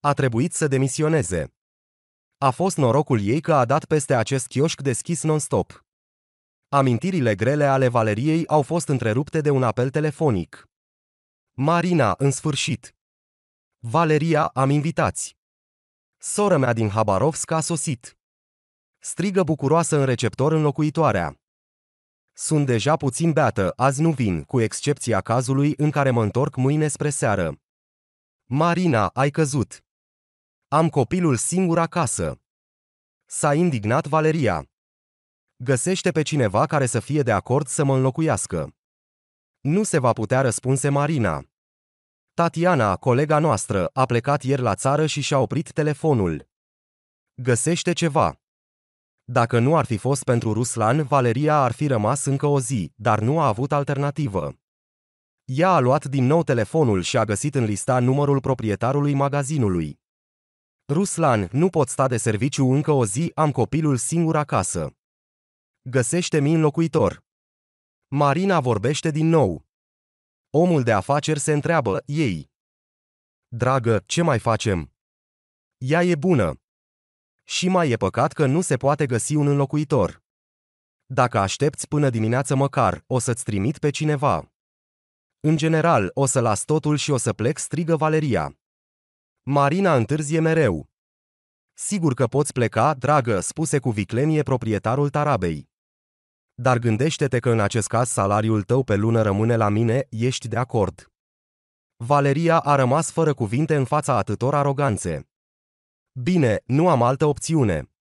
A trebuit să demisioneze. A fost norocul ei că a dat peste acest chioșc deschis non-stop. Amintirile grele ale Valeriei au fost întrerupte de un apel telefonic. Marina, în sfârșit. Valeria, am invitați. Sora mea din Habarovsk a sosit. Strigă bucuroasă în receptor înlocuitoarea. Sunt deja puțin beată, azi nu vin, cu excepția cazului în care mă întorc mâine spre seară. Marina, ai căzut. Am copilul singur acasă. S-a indignat Valeria. Găsește pe cineva care să fie de acord să mă înlocuiască. Nu se va putea răspunse Marina. Tatiana, colega noastră, a plecat ieri la țară și și-a oprit telefonul. Găsește ceva. Dacă nu ar fi fost pentru Ruslan, Valeria ar fi rămas încă o zi, dar nu a avut alternativă. Ea a luat din nou telefonul și a găsit în lista numărul proprietarului magazinului. Ruslan, nu pot sta de serviciu încă o zi, am copilul singur acasă. Găsește-mi înlocuitor. Marina vorbește din nou. Omul de afaceri se întreabă ei. Dragă, ce mai facem? Ea e bună. Și mai e păcat că nu se poate găsi un înlocuitor. Dacă aștepți până dimineață măcar, o să-ți trimit pe cineva. În general, o să las totul și o să plec, strigă Valeria. Marina întârzie mereu. Sigur că poți pleca, dragă, spuse cu viclenie proprietarul tarabei. Dar gândește-te că în acest caz salariul tău pe lună rămâne la mine, ești de acord. Valeria a rămas fără cuvinte în fața atâtor aroganțe. Bine, nu am altă opțiune.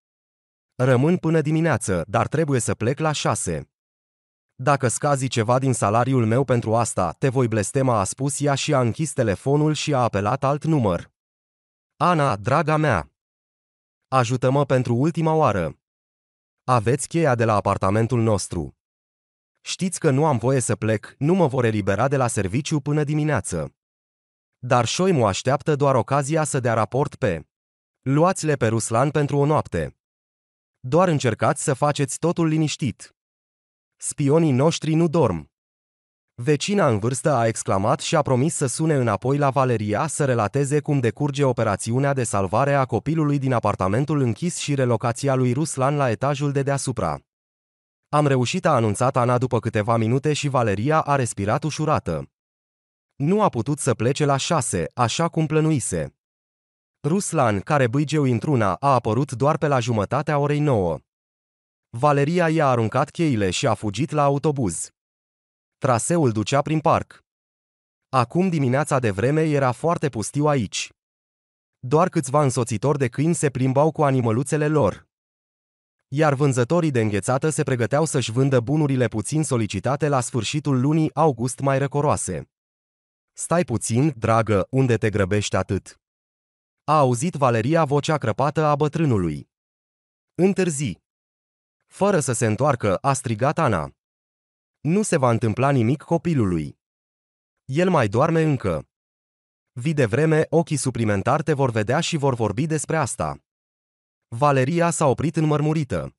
Rămân până dimineață, dar trebuie să plec la șase. Dacă scazi ceva din salariul meu pentru asta, te voi blestema, a spus ea și a închis telefonul și a apelat alt număr. Ana, draga mea! Ajută-mă pentru ultima oară! Aveți cheia de la apartamentul nostru. Știți că nu am voie să plec, nu mă vor elibera de la serviciu până dimineață. Dar Șoimu așteaptă doar ocazia să dea raport pe Luați-le pe Ruslan pentru o noapte. Doar încercați să faceți totul liniștit. Spionii noștri nu dorm. Vecina în vârstă a exclamat și a promis să sune înapoi la Valeria să relateze cum decurge operațiunea de salvare a copilului din apartamentul închis și relocația lui Ruslan la etajul de deasupra. Am reușit, a anunțat Ana după câteva minute și Valeria a respirat ușurată. Nu a putut să plece la șase, așa cum plănuise. Ruslan, care bâigeu intruna, a apărut doar pe la jumătatea orei nouă. Valeria i-a aruncat cheile și a fugit la autobuz. Traseul ducea prin parc. Acum dimineața de vreme era foarte pustiu aici. Doar câțiva însoțitori de câini se plimbau cu animăluțele lor. Iar vânzătorii de înghețată se pregăteau să-și vândă bunurile puțin solicitate la sfârșitul lunii august mai răcoroase. Stai puțin, dragă, unde te grăbești atât? A auzit Valeria vocea crăpată a bătrânului. Întârzi. Fără să se întoarcă, a strigat Ana. Nu se va întâmpla nimic copilului. El mai doarme încă. Vii de vreme, ochii suplimentari te vor vedea și vor vorbi despre asta. Valeria s-a oprit înmărmurită.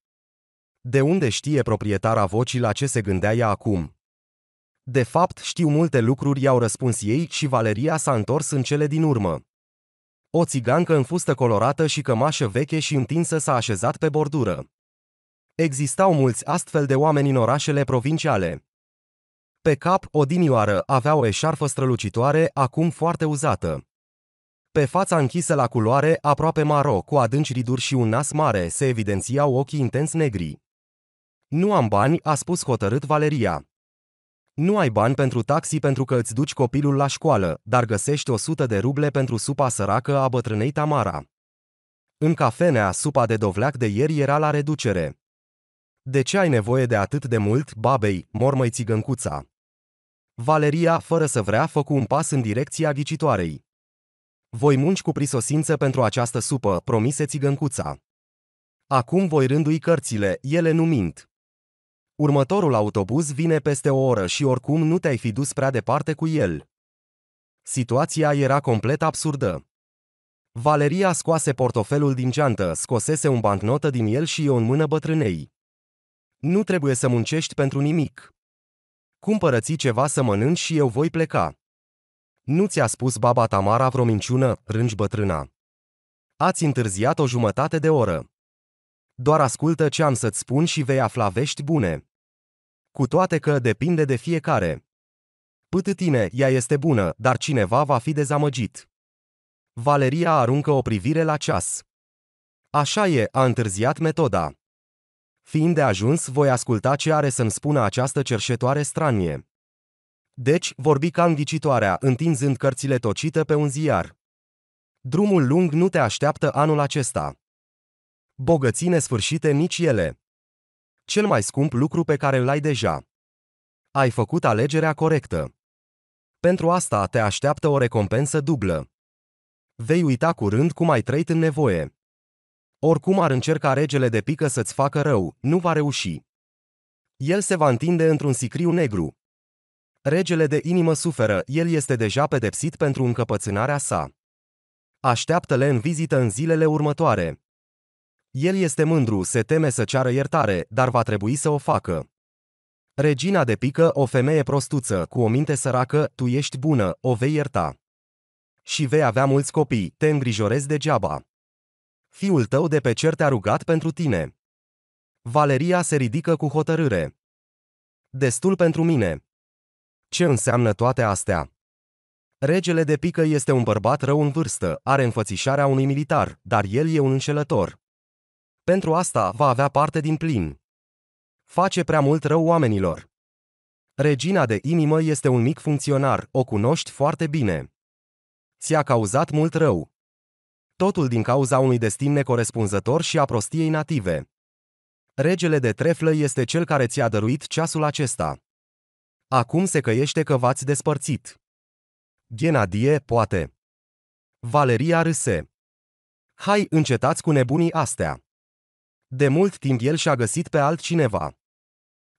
De unde știe proprietara vocii la ce se gândea ea acum? De fapt, știu multe lucruri, i-au răspuns ei și Valeria s-a întors în cele din urmă. O țigancă în fustă colorată și cămașă veche și întinsă s-a așezat pe bordură. Existau mulți astfel de oameni în orașele provinciale. Pe cap, odinioară, avea o eșarfă strălucitoare, acum foarte uzată. Pe fața închisă la culoare, aproape maro, cu adânci riduri și un nas mare, se evidențiau ochii intens negri. Nu am bani, a spus hotărât Valeria. Nu ai bani pentru taxi pentru că îți duci copilul la școală, dar găsești 100 de ruble pentru supa săracă a bătrânei Tamara. În cafenea, supa de dovleac de ieri era la reducere. De ce ai nevoie de atât de mult, babei, mormăi țigăncuța? Valeria, fără să vrea, făcu un pas în direcția ghicitoarei. Voi munci cu prisosință pentru această supă, promise țigăncuța. Acum voi rândui cărțile, ele nu mint. Următorul autobuz vine peste o oră și oricum nu te-ai fi dus prea departe cu el. Situația era complet absurdă. Valeria scoase portofelul din geantă, scosese un bancnotă din el și o în mână bătrânei. Nu trebuie să muncești pentru nimic. Cumpărăți ceva să mănânci și eu voi pleca. Nu ți-a spus baba Tamara vreo minciună, rângi bătrâna. Ați întârziat o jumătate de oră. Doar ascultă ce am să-ți spun și vei afla vești bune. Cu toate că depinde de fiecare. tine, ea este bună, dar cineva va fi dezamăgit. Valeria aruncă o privire la ceas. Așa e, a întârziat metoda. Fiind de ajuns, voi asculta ce are să-mi spună această cerșetoare stranie. Deci, vorbi ca înghicitoarea, întinzând cărțile tocite pe un ziar. Drumul lung nu te așteaptă anul acesta. Bogății nesfârșite nici ele. Cel mai scump lucru pe care îl ai deja. Ai făcut alegerea corectă. Pentru asta te așteaptă o recompensă dublă. Vei uita curând cum ai trăit în nevoie. Oricum ar încerca regele de pică să-ți facă rău, nu va reuși. El se va întinde într-un sicriu negru. Regele de inimă suferă, el este deja pedepsit pentru încăpățânarea sa. Așteaptă-le în vizită în zilele următoare. El este mândru, se teme să ceară iertare, dar va trebui să o facă. Regina de pică, o femeie prostuță, cu o minte săracă, tu ești bună, o vei ierta. Și vei avea mulți copii, te îngrijorezi degeaba. Fiul tău de pe cer te-a rugat pentru tine. Valeria se ridică cu hotărâre. Destul pentru mine. Ce înseamnă toate astea? Regele de pică este un bărbat rău în vârstă, are înfățișarea unui militar, dar el e un înșelător. Pentru asta va avea parte din plin. Face prea mult rău oamenilor. Regina de inimă este un mic funcționar, o cunoști foarte bine. Ți-a cauzat mult rău totul din cauza unui destin necorespunzător și a prostiei native. Regele de treflă este cel care ți-a dăruit ceasul acesta. Acum se căiește că v-ați despărțit. Genadie, poate. Valeria râse. Hai, încetați cu nebunii astea. De mult timp el și-a găsit pe altcineva.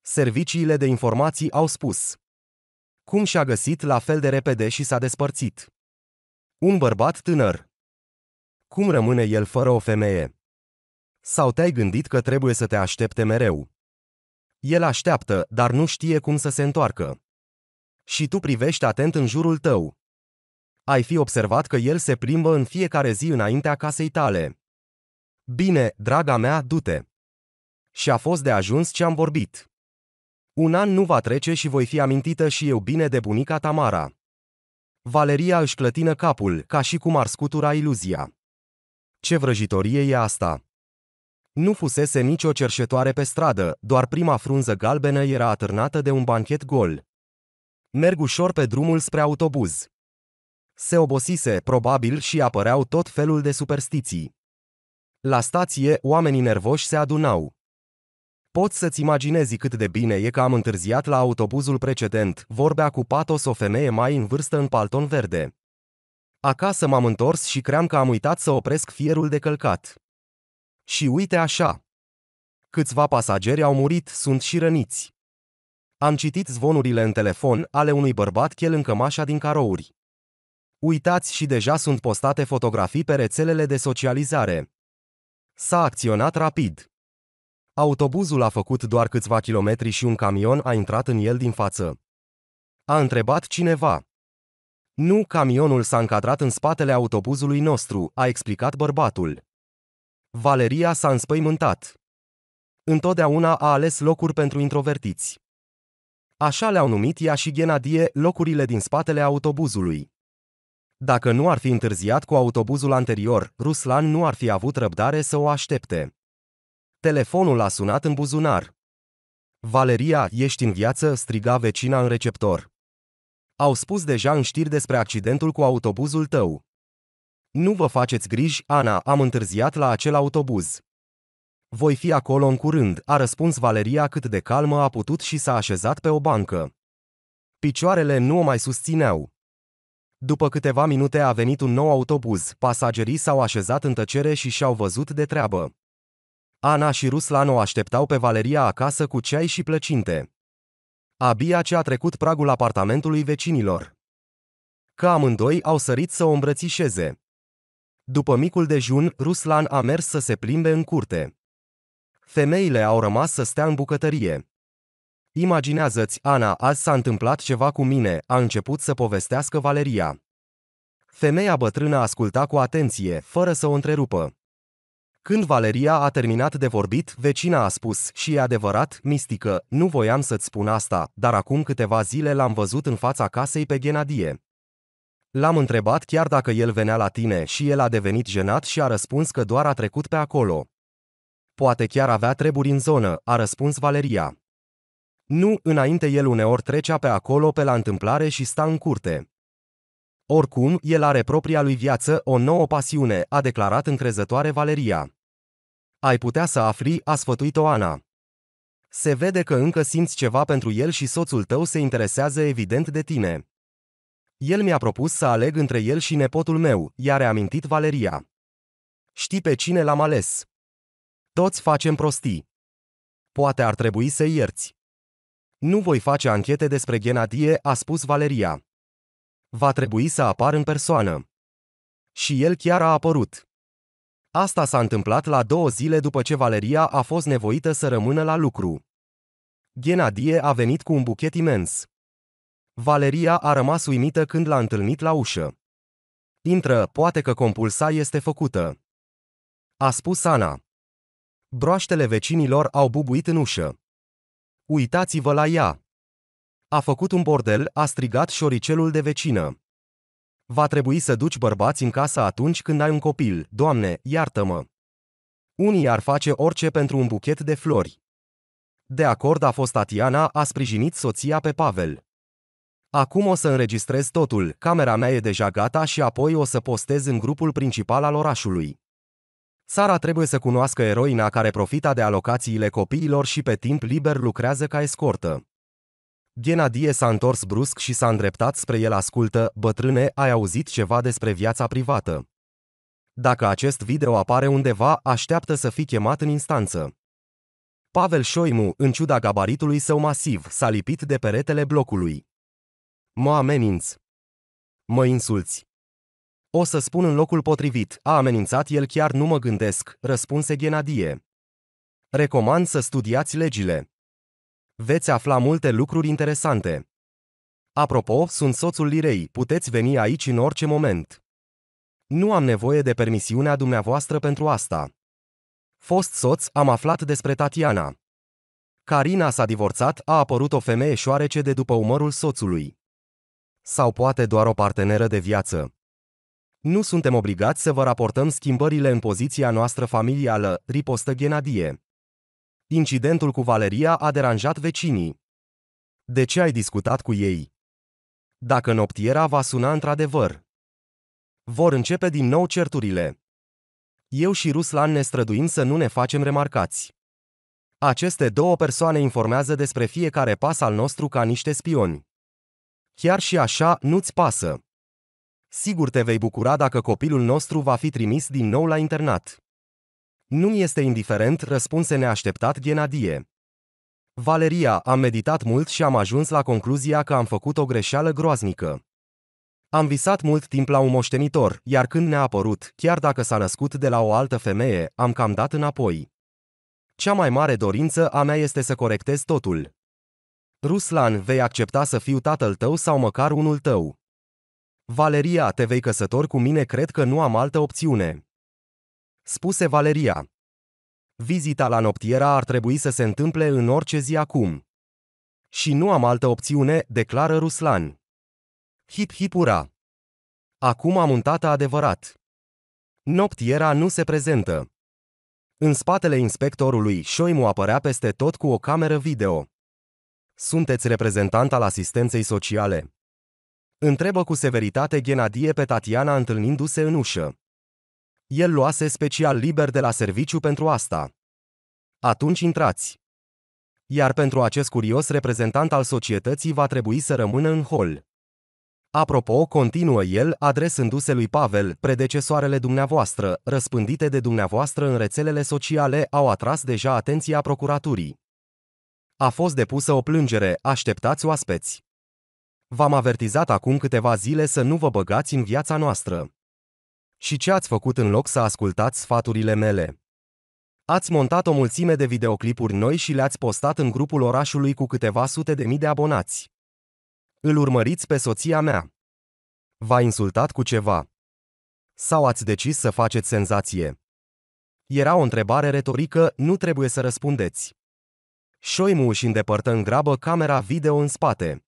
Serviciile de informații au spus. Cum și-a găsit la fel de repede și s-a despărțit. Un bărbat tânăr cum rămâne el fără o femeie? Sau te-ai gândit că trebuie să te aștepte mereu? El așteaptă, dar nu știe cum să se întoarcă. Și tu privești atent în jurul tău. Ai fi observat că el se plimbă în fiecare zi înaintea casei tale. Bine, draga mea, du-te. Și a fost de ajuns ce am vorbit. Un an nu va trece și voi fi amintită și eu bine de bunica Tamara. Valeria își clătină capul, ca și cum ar scutura iluzia. Ce vrăjitorie e asta? Nu fusese nicio cerșetoare pe stradă, doar prima frunză galbenă era atârnată de un banchet gol. Merg ușor pe drumul spre autobuz. Se obosise, probabil, și apăreau tot felul de superstiții. La stație, oamenii nervoși se adunau. Poți să-ți imaginezi cât de bine e că am întârziat la autobuzul precedent, vorbea cu patos o femeie mai în vârstă în palton verde. Acasă m-am întors și cream că am uitat să opresc fierul de călcat. Și uite așa. Câțiva pasageri au murit, sunt și răniți. Am citit zvonurile în telefon ale unui bărbat chel în cămașa din carouri. Uitați și deja sunt postate fotografii pe rețelele de socializare. S-a acționat rapid. Autobuzul a făcut doar câțiva kilometri și un camion a intrat în el din față. A întrebat cineva. Nu, camionul s-a încadrat în spatele autobuzului nostru, a explicat bărbatul. Valeria s-a înspăimântat. Întotdeauna a ales locuri pentru introvertiți. Așa le-au numit ea și Ghenadie locurile din spatele autobuzului. Dacă nu ar fi întârziat cu autobuzul anterior, Ruslan nu ar fi avut răbdare să o aștepte. Telefonul a sunat în buzunar. Valeria, ești în viață, striga vecina în receptor. Au spus deja în știri despre accidentul cu autobuzul tău. Nu vă faceți griji, Ana, am întârziat la acel autobuz. Voi fi acolo în curând, a răspuns Valeria cât de calmă a putut și s-a așezat pe o bancă. Picioarele nu o mai susțineau. După câteva minute a venit un nou autobuz, pasagerii s-au așezat în tăcere și și-au văzut de treabă. Ana și Ruslan o așteptau pe Valeria acasă cu ceai și plăcinte. Abia ce a trecut pragul apartamentului vecinilor. Că amândoi au sărit să o îmbrățișeze. După micul dejun, Ruslan a mers să se plimbe în curte. Femeile au rămas să stea în bucătărie. Imaginează-ți, Ana, azi s-a întâmplat ceva cu mine, a început să povestească Valeria. Femeia bătrână asculta cu atenție, fără să o întrerupă. Când Valeria a terminat de vorbit, vecina a spus, și e adevărat, mistică, nu voiam să-ți spun asta, dar acum câteva zile l-am văzut în fața casei pe Genadie. L-am întrebat chiar dacă el venea la tine și el a devenit jenat și a răspuns că doar a trecut pe acolo. Poate chiar avea treburi în zonă, a răspuns Valeria. Nu, înainte el uneori trecea pe acolo pe la întâmplare și sta în curte. Oricum, el are propria lui viață, o nouă pasiune, a declarat încrezătoare Valeria. Ai putea să afli, a sfătuit-o Ana. Se vede că încă simți ceva pentru el și soțul tău se interesează evident de tine. El mi-a propus să aleg între el și nepotul meu, i-a reamintit Valeria. Știi pe cine l-am ales. Toți facem prostii. Poate ar trebui să ierți. Nu voi face anchete despre genadie, a spus Valeria. Va trebui să apar în persoană. Și el chiar a apărut. Asta s-a întâmplat la două zile după ce Valeria a fost nevoită să rămână la lucru. Ghenadie a venit cu un buchet imens. Valeria a rămas uimită când l-a întâlnit la ușă. Intră, poate că compulsa este făcută. A spus Ana. Broaștele vecinilor au bubuit în ușă. Uitați-vă la ea. A făcut un bordel, a strigat șoricelul de vecină. Va trebui să duci bărbați în casă atunci când ai un copil, Doamne, iartă-mă! Unii ar face orice pentru un buchet de flori. De acord a fost Tatiana, a sprijinit soția pe Pavel. Acum o să înregistrez totul, camera mea e deja gata și apoi o să postez în grupul principal al orașului. Sara trebuie să cunoască eroina care profita de alocațiile copiilor și pe timp liber lucrează ca escortă. Ghenadie s-a întors brusc și s-a îndreptat spre el ascultă, bătrâne, ai auzit ceva despre viața privată. Dacă acest video apare undeva, așteaptă să fii chemat în instanță. Pavel Șoimu, în ciuda gabaritului său masiv, s-a lipit de peretele blocului. Mă ameninți. Mă insulți. O să spun în locul potrivit, a amenințat el chiar nu mă gândesc, răspunse Ghenadie. Recomand să studiați legile. Veți afla multe lucruri interesante. Apropo, sunt soțul Lirei, puteți veni aici în orice moment. Nu am nevoie de permisiunea dumneavoastră pentru asta. Fost soț, am aflat despre Tatiana. Carina s-a divorțat, a apărut o femeie șoarece de după umărul soțului. Sau poate doar o parteneră de viață. Nu suntem obligați să vă raportăm schimbările în poziția noastră familială, ripostă Ghenadie. Incidentul cu Valeria a deranjat vecinii. De ce ai discutat cu ei? Dacă noptiera va suna într-adevăr. Vor începe din nou certurile. Eu și Ruslan ne străduim să nu ne facem remarcați. Aceste două persoane informează despre fiecare pas al nostru ca niște spioni. Chiar și așa, nu-ți pasă. Sigur te vei bucura dacă copilul nostru va fi trimis din nou la internat. Nu-mi este indiferent, răspunse neașteptat Ghenadie. Valeria, am meditat mult și am ajuns la concluzia că am făcut o greșeală groaznică. Am visat mult timp la un moștenitor, iar când ne-a apărut, chiar dacă s-a născut de la o altă femeie, am cam dat înapoi. Cea mai mare dorință a mea este să corectez totul. Ruslan, vei accepta să fiu tatăl tău sau măcar unul tău. Valeria, te vei căsători cu mine, cred că nu am altă opțiune spuse Valeria. Vizita la noptiera ar trebui să se întâmple în orice zi acum. Și nu am altă opțiune, declară Ruslan. Hip hip ura! Acum am un tată adevărat. Noptiera nu se prezentă. În spatele inspectorului, Șoimu apărea peste tot cu o cameră video. Sunteți reprezentant al asistenței sociale. Întrebă cu severitate Ghenadie pe Tatiana întâlnindu-se în ușă. El luase special liber de la serviciu pentru asta. Atunci intrați. Iar pentru acest curios reprezentant al societății va trebui să rămână în hol. Apropo, continuă el, adresându-se lui Pavel, predecesoarele dumneavoastră, răspândite de dumneavoastră în rețelele sociale, au atras deja atenția procuraturii. A fost depusă o plângere, așteptați oaspeți. V-am avertizat acum câteva zile să nu vă băgați în viața noastră. Și ce ați făcut în loc să ascultați sfaturile mele? Ați montat o mulțime de videoclipuri noi și le-ați postat în grupul orașului cu câteva sute de mii de abonați. Îl urmăriți pe soția mea. V-a insultat cu ceva. Sau ați decis să faceți senzație. Era o întrebare retorică, nu trebuie să răspundeți. Șoimu își îndepărtă în grabă camera video în spate.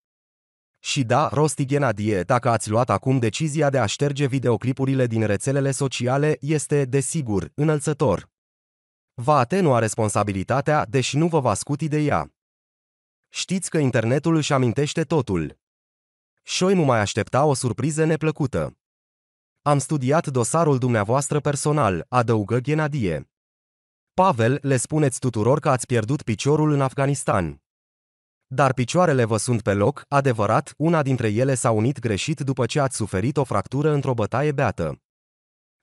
Și da, Rostighena Die, dacă ați luat acum decizia de a șterge videoclipurile din rețelele sociale este, desigur, înălțător. Va atenua responsabilitatea, deși nu vă va scuti de ea. Știți că internetul își amintește totul. nu mai aștepta o surpriză neplăcută. Am studiat dosarul dumneavoastră personal, adăugă Ghenadie. Pavel, le spuneți tuturor că ați pierdut piciorul în Afganistan. Dar picioarele vă sunt pe loc, adevărat, una dintre ele s-a unit greșit după ce ați suferit o fractură într-o bătaie beată.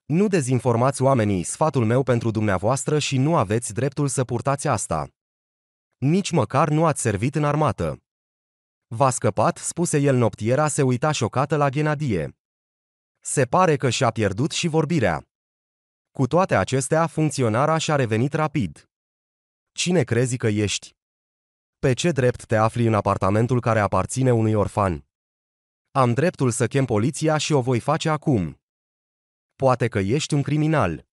Nu dezinformați oamenii, sfatul meu pentru dumneavoastră și nu aveți dreptul să purtați asta. Nici măcar nu ați servit în armată. V-a scăpat, spuse el noptiera se uita șocată la Ghenadie. Se pare că și-a pierdut și vorbirea. Cu toate acestea, funcționara și-a revenit rapid. Cine crezi că ești? Pe ce drept te afli în apartamentul care aparține unui orfan? Am dreptul să chem poliția și o voi face acum. Poate că ești un criminal.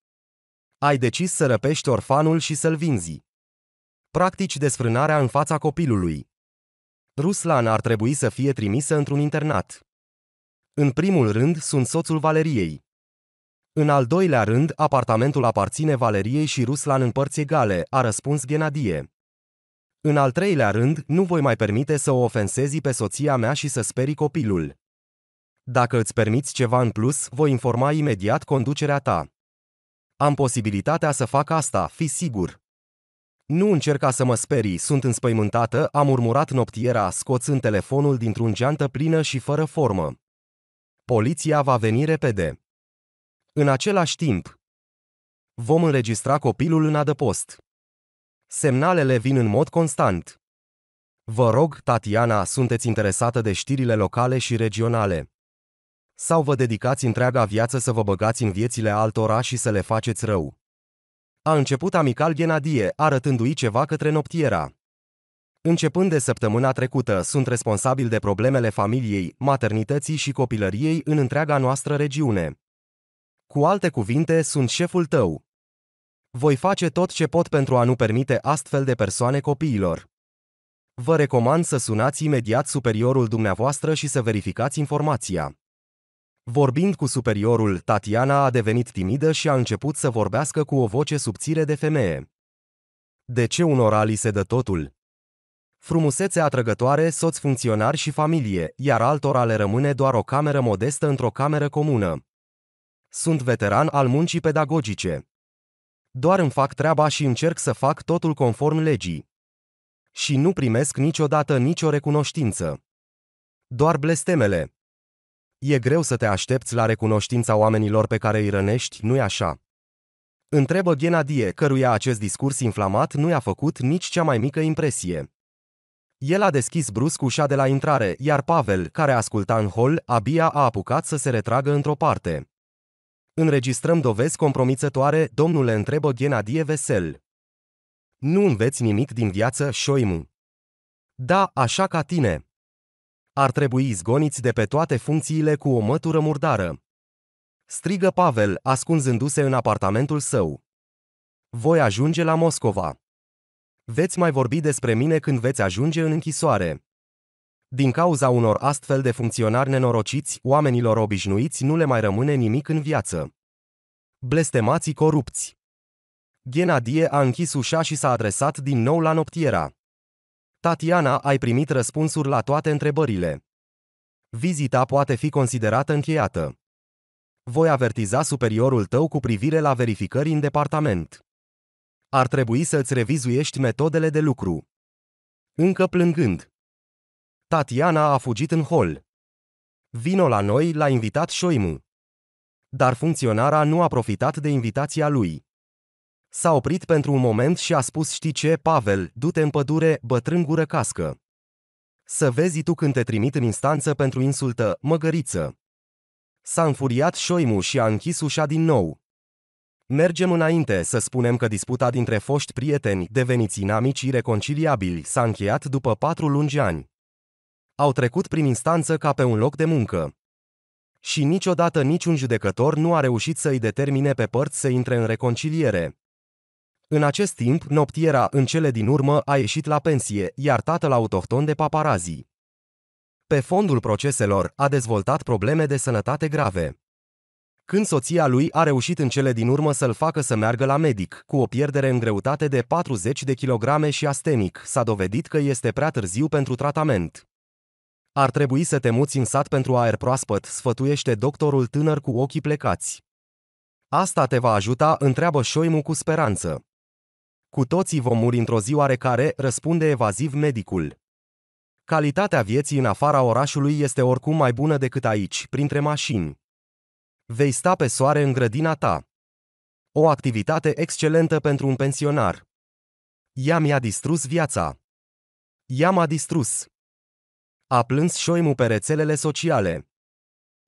Ai decis să răpești orfanul și să-l vinzi. Practici desfrânarea în fața copilului. Ruslan ar trebui să fie trimisă într-un internat. În primul rând, sunt soțul Valeriei. În al doilea rând, apartamentul aparține Valeriei și Ruslan în părți egale, a răspuns Ghenadie. În al treilea rând, nu voi mai permite să o ofensezi pe soția mea și să sperii copilul. Dacă îți permiți ceva în plus, voi informa imediat conducerea ta. Am posibilitatea să fac asta, fi sigur. Nu încerca să mă sperii, sunt înspăimântată, am murmurat noptiera, scoțând telefonul dintr-un geantă plină și fără formă. Poliția va veni repede. În același timp, vom înregistra copilul în adăpost. Semnalele vin în mod constant. Vă rog, Tatiana, sunteți interesată de știrile locale și regionale. Sau vă dedicați întreaga viață să vă băgați în viețile altora și să le faceți rău. A început amical Ghenadie, arătându-i ceva către noptiera. Începând de săptămâna trecută, sunt responsabil de problemele familiei, maternității și copilăriei în întreaga noastră regiune. Cu alte cuvinte, sunt șeful tău. Voi face tot ce pot pentru a nu permite astfel de persoane copiilor. Vă recomand să sunați imediat superiorul dumneavoastră și să verificați informația. Vorbind cu superiorul, Tatiana a devenit timidă și a început să vorbească cu o voce subțire de femeie. De ce unora li se dă totul? Frumusețe atrăgătoare, soț funcționar și familie, iar altora le rămâne doar o cameră modestă într-o cameră comună. Sunt veteran al muncii pedagogice doar îmi fac treaba și încerc să fac totul conform legii. Și nu primesc niciodată nicio recunoștință. Doar blestemele. E greu să te aștepți la recunoștința oamenilor pe care îi rănești, nu-i așa? Întrebă Ghenadie, căruia acest discurs inflamat nu i-a făcut nici cea mai mică impresie. El a deschis brusc ușa de la intrare, iar Pavel, care asculta în hol, abia a apucat să se retragă într-o parte. Înregistrăm dovezi compromițătoare, domnule întrebă Ghenadie vesel. Nu înveți nimic din viață, șoimu. Da, așa ca tine. Ar trebui izgoniți de pe toate funcțiile cu o mătură murdară. Strigă Pavel, ascunzându-se în apartamentul său. Voi ajunge la Moscova. Veți mai vorbi despre mine când veți ajunge în închisoare. Din cauza unor astfel de funcționari nenorociți, oamenilor obișnuiți nu le mai rămâne nimic în viață. Blestemații corupți Ghenadie a închis ușa și s-a adresat din nou la noptiera. Tatiana, ai primit răspunsuri la toate întrebările. Vizita poate fi considerată încheiată. Voi avertiza superiorul tău cu privire la verificări în departament. Ar trebui să-ți revizuiești metodele de lucru. Încă plângând. Tatiana a fugit în hol. Vino la noi, l-a invitat Șoimu. Dar funcționara nu a profitat de invitația lui. S-a oprit pentru un moment și a spus știi ce, Pavel, du-te în pădure, bătrân gură cască. Să vezi tu când te trimit în instanță pentru insultă, măgăriță. S-a înfuriat Șoimu și a închis ușa din nou. Mergem înainte să spunem că disputa dintre foști prieteni, deveniți inamici reconciliabili, s-a încheiat după patru lungi ani au trecut prin instanță ca pe un loc de muncă. Și niciodată niciun judecător nu a reușit să i determine pe părți să intre în reconciliere. În acest timp, noptiera, în cele din urmă, a ieșit la pensie, iar tatăl autohton de paparazii. Pe fondul proceselor, a dezvoltat probleme de sănătate grave. Când soția lui a reușit în cele din urmă să-l facă să meargă la medic, cu o pierdere în greutate de 40 de kilograme și astenic, s-a dovedit că este prea târziu pentru tratament. Ar trebui să te muți în sat pentru aer proaspăt, sfătuiește doctorul tânăr cu ochii plecați. Asta te va ajuta, întreabă Șoimu cu speranță. Cu toții vom muri într-o zi oarecare, răspunde evaziv medicul. Calitatea vieții în afara orașului este oricum mai bună decât aici, printre mașini. Vei sta pe soare în grădina ta. O activitate excelentă pentru un pensionar. Ea mi-a distrus viața. Ea m-a distrus a plâns șoimul pe rețelele sociale.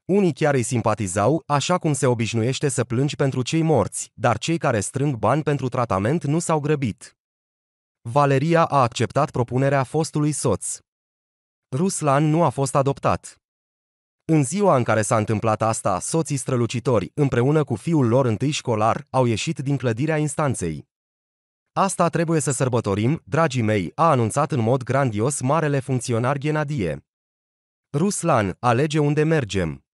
Unii chiar îi simpatizau, așa cum se obișnuiește să plângi pentru cei morți, dar cei care strâng bani pentru tratament nu s-au grăbit. Valeria a acceptat propunerea fostului soț. Ruslan nu a fost adoptat. În ziua în care s-a întâmplat asta, soții strălucitori, împreună cu fiul lor întâi școlar, au ieșit din clădirea instanței. Asta trebuie să sărbătorim, dragii mei, a anunțat în mod grandios marele funcționar Ghenadie. Ruslan, alege unde mergem.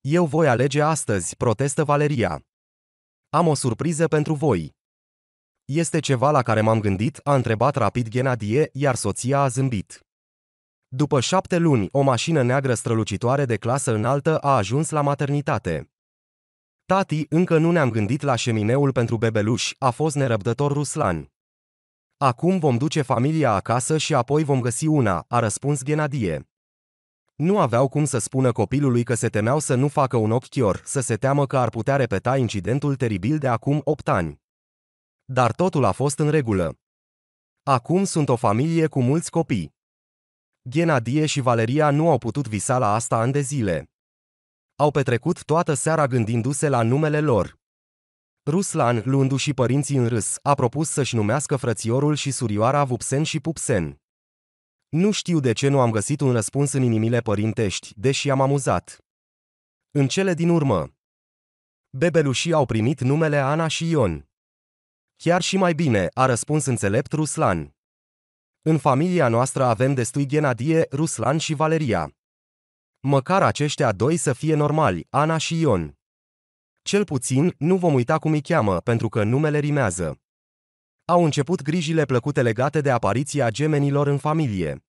Eu voi alege astăzi, protestă Valeria. Am o surpriză pentru voi. Este ceva la care m-am gândit, a întrebat rapid Ghenadie, iar soția a zâmbit. După șapte luni, o mașină neagră strălucitoare de clasă înaltă a ajuns la maternitate. Tati, încă nu ne-am gândit la șemineul pentru bebeluș, a fost nerăbdător Ruslan. Acum vom duce familia acasă și apoi vom găsi una, a răspuns Ghenadie. Nu aveau cum să spună copilului că se temeau să nu facă un ochior, să se teamă că ar putea repeta incidentul teribil de acum 8 ani. Dar totul a fost în regulă. Acum sunt o familie cu mulți copii. Ghenadie și Valeria nu au putut visa la asta ani de zile au petrecut toată seara gândindu-se la numele lor. Ruslan, luându-și părinții în râs, a propus să-și numească frățiorul și surioara Vupsen și Pupsen. Nu știu de ce nu am găsit un răspuns în inimile părintești, deși am amuzat. În cele din urmă, bebelușii au primit numele Ana și Ion. Chiar și mai bine, a răspuns înțelept Ruslan. În familia noastră avem destui Ghenadie, Ruslan și Valeria. Măcar aceștia doi să fie normali, Ana și Ion. Cel puțin, nu vom uita cum îi cheamă, pentru că numele rimează. Au început grijile plăcute legate de apariția gemenilor în familie.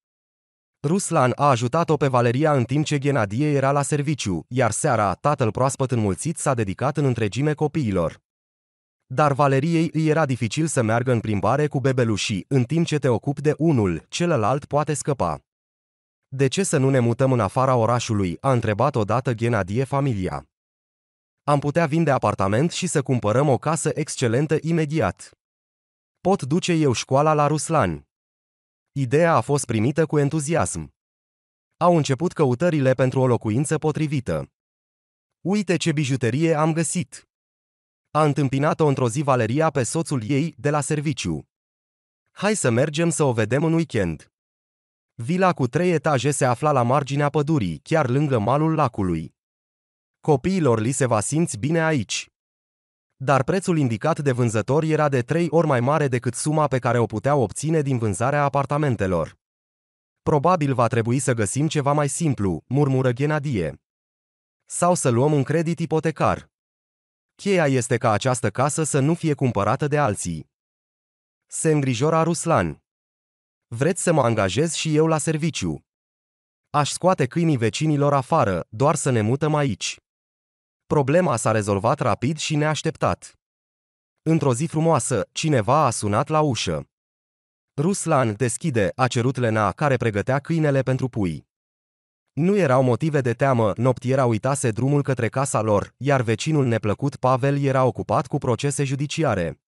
Ruslan a ajutat-o pe Valeria în timp ce Ghenadie era la serviciu, iar seara, tatăl proaspăt înmulțit s-a dedicat în întregime copiilor. Dar Valeriei îi era dificil să meargă în plimbare cu bebelușii, în timp ce te ocupi de unul, celălalt poate scăpa. De ce să nu ne mutăm în afara orașului?" a întrebat odată Ghenadie familia. Am putea vinde apartament și să cumpărăm o casă excelentă imediat. Pot duce eu școala la Ruslan. Ideea a fost primită cu entuziasm. Au început căutările pentru o locuință potrivită. Uite ce bijuterie am găsit! A întâmpinat-o într-o zi Valeria pe soțul ei de la serviciu. Hai să mergem să o vedem în weekend. Vila cu trei etaje se afla la marginea pădurii, chiar lângă malul lacului. Copiilor li se va simți bine aici. Dar prețul indicat de vânzător era de trei ori mai mare decât suma pe care o puteau obține din vânzarea apartamentelor. Probabil va trebui să găsim ceva mai simplu, murmură Ghenadie. Sau să luăm un credit ipotecar. Cheia este ca această casă să nu fie cumpărată de alții. Se îngrijora Ruslan. Vreți să mă angajez și eu la serviciu? Aș scoate câinii vecinilor afară, doar să ne mutăm aici. Problema s-a rezolvat rapid și neașteptat. Într-o zi frumoasă, cineva a sunat la ușă. Ruslan deschide, a cerut Lena care pregătea câinele pentru pui. Nu erau motive de teamă, noptiera uitase drumul către casa lor, iar vecinul neplăcut Pavel era ocupat cu procese judiciare.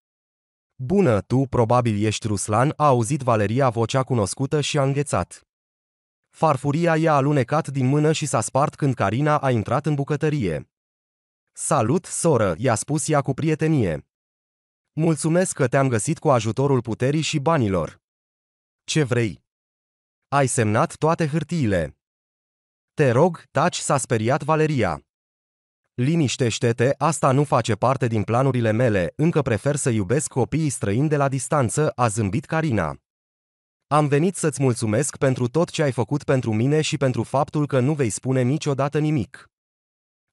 Bună, tu probabil ești Ruslan, a auzit Valeria vocea cunoscută și a înghețat. Farfuria i-a alunecat din mână și s-a spart când Carina a intrat în bucătărie. Salut, soră, i-a spus ea cu prietenie. Mulțumesc că te-am găsit cu ajutorul puterii și banilor. Ce vrei? Ai semnat toate hârtiile. Te rog, taci, s-a speriat Valeria. Liniștește-te, asta nu face parte din planurile mele, încă prefer să iubesc copiii străini de la distanță, a zâmbit Carina. Am venit să-ți mulțumesc pentru tot ce ai făcut pentru mine și pentru faptul că nu vei spune niciodată nimic.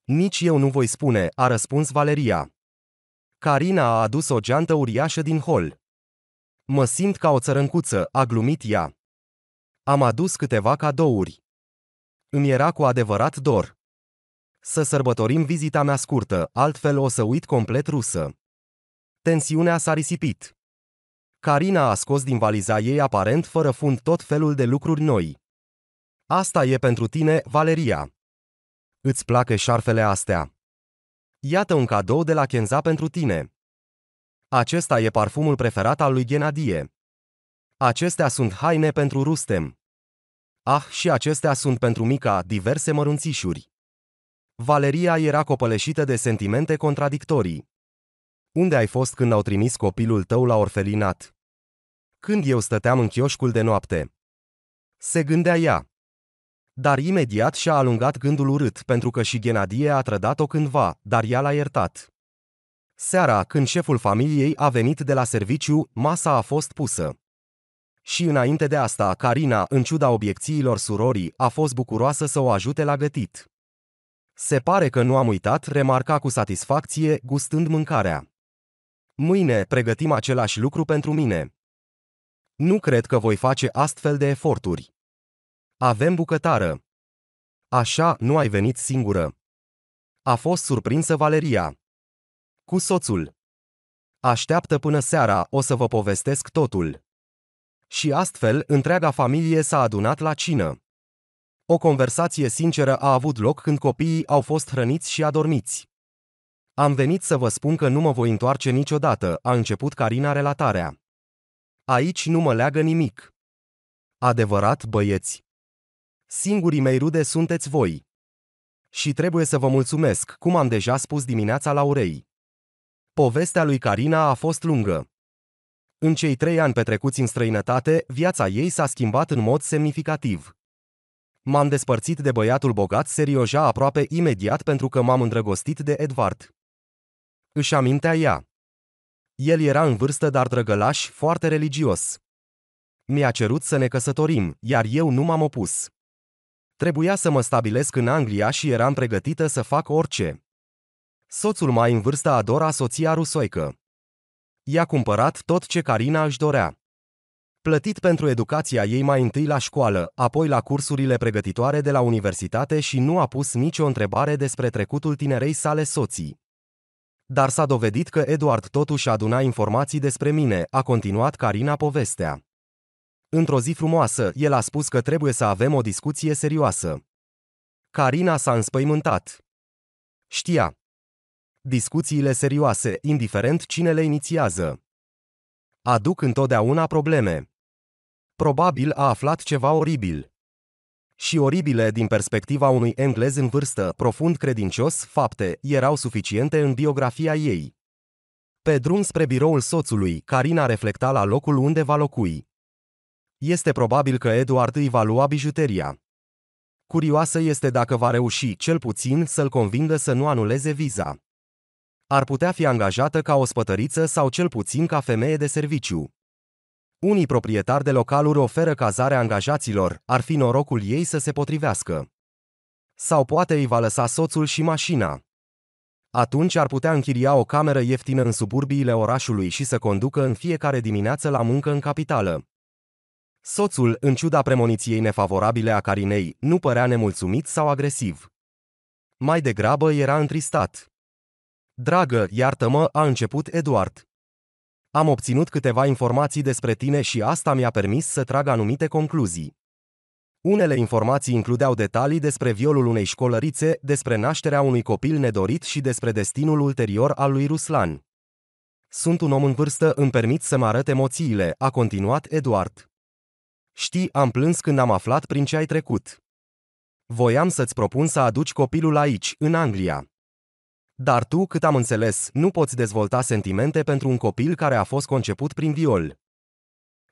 Nici eu nu voi spune, a răspuns Valeria. Carina a adus o geantă uriașă din hol. Mă simt ca o țărâncuță, a glumit ea. Am adus câteva cadouri. Îmi era cu adevărat dor. Să sărbătorim vizita mea scurtă, altfel o să uit complet rusă. Tensiunea s-a risipit. Carina a scos din valiza ei aparent fără fund tot felul de lucruri noi. Asta e pentru tine, Valeria. Îți plac șarfele astea. Iată un cadou de la Kenza pentru tine. Acesta e parfumul preferat al lui Genadie. Acestea sunt haine pentru Rustem. Ah, și acestea sunt pentru Mica diverse mărunțișuri. Valeria era copăleșită de sentimente contradictorii. Unde ai fost când au trimis copilul tău la orfelinat? Când eu stăteam în chioșcul de noapte? Se gândea ea. Dar imediat și-a alungat gândul urât pentru că și Ghenadie a trădat-o cândva, dar ea l-a iertat. Seara, când șeful familiei a venit de la serviciu, masa a fost pusă. Și înainte de asta, Carina, în ciuda obiecțiilor surorii, a fost bucuroasă să o ajute la gătit. Se pare că nu am uitat, remarca cu satisfacție, gustând mâncarea. Mâine pregătim același lucru pentru mine. Nu cred că voi face astfel de eforturi. Avem bucătară. Așa, nu ai venit singură. A fost surprinsă Valeria. Cu soțul. Așteaptă până seara, o să vă povestesc totul. Și astfel, întreaga familie s-a adunat la cină. O conversație sinceră a avut loc când copiii au fost hrăniți și adormiți. Am venit să vă spun că nu mă voi întoarce niciodată, a început Carina relatarea. Aici nu mă leagă nimic. Adevărat, băieți. Singurii mei rude sunteți voi. Și trebuie să vă mulțumesc, cum am deja spus dimineața la urei. Povestea lui Carina a fost lungă. În cei trei ani petrecuți în străinătate, viața ei s-a schimbat în mod semnificativ. M-am despărțit de băiatul bogat serioja aproape imediat pentru că m-am îndrăgostit de Edward. Își amintea ea. El era în vârstă, dar drăgălaș, foarte religios. Mi-a cerut să ne căsătorim, iar eu nu m-am opus. Trebuia să mă stabilesc în Anglia și eram pregătită să fac orice. Soțul mai în vârstă adora soția rusoică. I-a cumpărat tot ce Carina își dorea plătit pentru educația ei mai întâi la școală, apoi la cursurile pregătitoare de la universitate și nu a pus nicio întrebare despre trecutul tinerei sale soții. Dar s-a dovedit că Eduard totuși aduna informații despre mine, a continuat Carina povestea. Într-o zi frumoasă, el a spus că trebuie să avem o discuție serioasă. Carina s-a înspăimântat. Știa. Discuțiile serioase, indiferent cine le inițiază, aduc întotdeauna probleme. Probabil a aflat ceva oribil. Și oribile din perspectiva unui englez în vârstă, profund credincios, fapte erau suficiente în biografia ei. Pe drum spre biroul soțului, Carina reflecta la locul unde va locui. Este probabil că Eduard îi va lua bijuteria. Curioasă este dacă va reuși, cel puțin, să-l convingă să nu anuleze viza. Ar putea fi angajată ca o spătăriță sau cel puțin ca femeie de serviciu. Unii proprietari de localuri oferă cazare angajaților, ar fi norocul ei să se potrivească. Sau poate îi va lăsa soțul și mașina. Atunci ar putea închiria o cameră ieftină în suburbiile orașului și să conducă în fiecare dimineață la muncă în capitală. Soțul, în ciuda premoniției nefavorabile a Carinei, nu părea nemulțumit sau agresiv. Mai degrabă era întristat. Dragă, iartă-mă, a început Eduard. Am obținut câteva informații despre tine și asta mi-a permis să trag anumite concluzii. Unele informații includeau detalii despre violul unei școlărițe, despre nașterea unui copil nedorit și despre destinul ulterior al lui Ruslan. Sunt un om în vârstă, îmi permit să-mi arăt emoțiile, a continuat Eduard. Știi, am plâns când am aflat prin ce ai trecut. Voiam să-ți propun să aduci copilul aici, în Anglia. Dar tu, cât am înțeles, nu poți dezvolta sentimente pentru un copil care a fost conceput prin viol.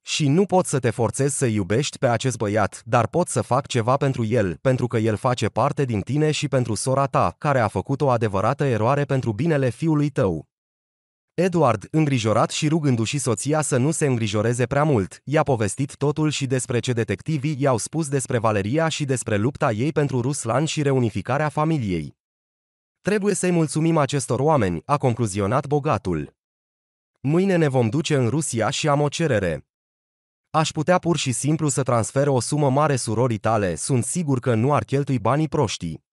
Și nu pot să te forțez să iubești pe acest băiat, dar pot să fac ceva pentru el, pentru că el face parte din tine și pentru sora ta, care a făcut o adevărată eroare pentru binele fiului tău. Edward, îngrijorat și rugându-și soția să nu se îngrijoreze prea mult, i-a povestit totul și despre ce detectivii i-au spus despre Valeria și despre lupta ei pentru Ruslan și reunificarea familiei. Trebuie să-i mulțumim acestor oameni, a concluzionat bogatul. Mâine ne vom duce în Rusia și am o cerere. Aș putea pur și simplu să transfer o sumă mare surorii tale, sunt sigur că nu ar cheltui banii proștii.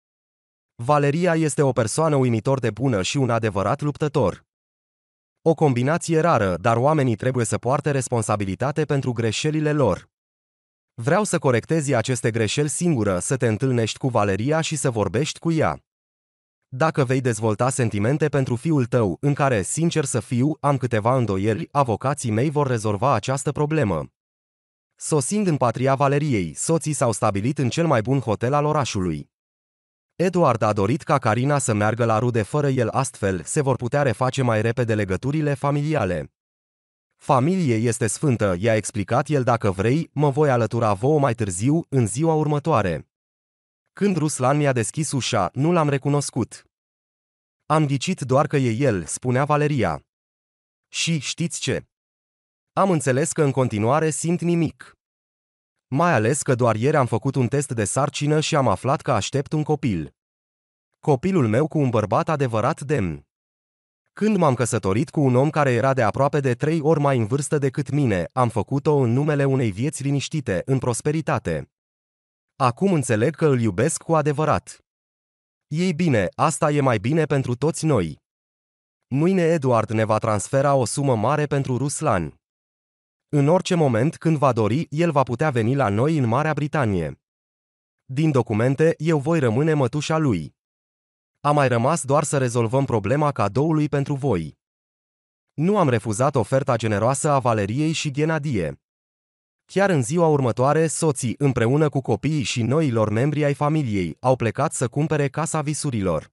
Valeria este o persoană uimitor de bună și un adevărat luptător. O combinație rară, dar oamenii trebuie să poarte responsabilitate pentru greșelile lor. Vreau să corectezi aceste greșeli singură, să te întâlnești cu Valeria și să vorbești cu ea. Dacă vei dezvolta sentimente pentru fiul tău, în care, sincer să fiu, am câteva îndoieli, avocații mei vor rezolva această problemă. Sosind în patria Valeriei, soții s-au stabilit în cel mai bun hotel al orașului. Eduard a dorit ca Carina să meargă la rude fără el astfel se vor putea reface mai repede legăturile familiale. Familie este sfântă, i-a explicat el dacă vrei, mă voi alătura vouă mai târziu, în ziua următoare. Când Ruslan mi-a deschis ușa, nu l-am recunoscut. Am ghicit doar că e el, spunea Valeria. Și știți ce? Am înțeles că în continuare simt nimic. Mai ales că doar ieri am făcut un test de sarcină și am aflat că aștept un copil. Copilul meu cu un bărbat adevărat demn. Când m-am căsătorit cu un om care era de aproape de trei ori mai în vârstă decât mine, am făcut-o în numele unei vieți liniștite, în prosperitate. Acum înțeleg că îl iubesc cu adevărat. Ei bine, asta e mai bine pentru toți noi. Mâine Eduard ne va transfera o sumă mare pentru Ruslan. În orice moment când va dori, el va putea veni la noi în Marea Britanie. Din documente, eu voi rămâne mătușa lui. A mai rămas doar să rezolvăm problema cadoului pentru voi. Nu am refuzat oferta generoasă a Valeriei și Ghenadie. Chiar în ziua următoare, soții, împreună cu copiii și noilor membri ai familiei, au plecat să cumpere casa visurilor.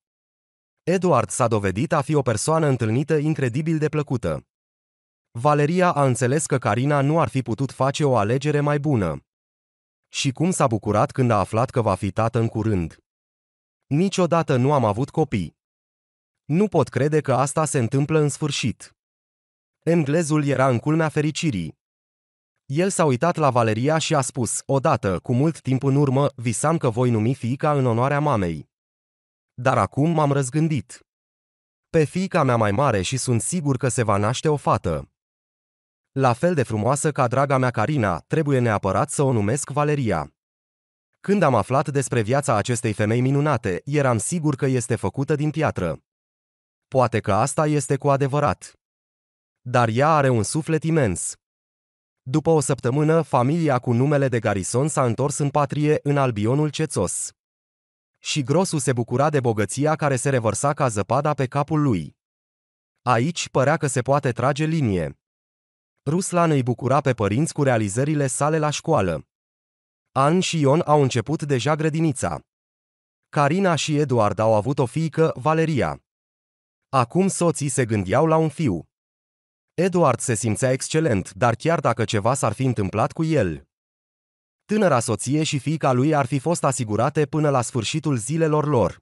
Edward s-a dovedit a fi o persoană întâlnită incredibil de plăcută. Valeria a înțeles că Carina nu ar fi putut face o alegere mai bună. Și cum s-a bucurat când a aflat că va fi tată în curând. Niciodată nu am avut copii. Nu pot crede că asta se întâmplă în sfârșit. Englezul era în culmea fericirii. El s-a uitat la Valeria și a spus, odată, cu mult timp în urmă, visam că voi numi fiica în onoarea mamei. Dar acum m-am răzgândit. Pe fiica mea mai mare și sunt sigur că se va naște o fată. La fel de frumoasă ca draga mea Carina, trebuie neapărat să o numesc Valeria. Când am aflat despre viața acestei femei minunate, eram sigur că este făcută din piatră. Poate că asta este cu adevărat. Dar ea are un suflet imens. După o săptămână, familia cu numele de Garison s-a întors în patrie, în Albionul Cețos. Și grosul se bucura de bogăția care se revărsa ca zăpada pe capul lui. Aici părea că se poate trage linie. Ruslan îi bucura pe părinți cu realizările sale la școală. An și Ion au început deja grădinița. Carina și Eduard au avut o fiică, Valeria. Acum soții se gândeau la un fiu. Edward se simțea excelent, dar chiar dacă ceva s-ar fi întâmplat cu el. Tânăra soție și fiica lui ar fi fost asigurate până la sfârșitul zilelor lor.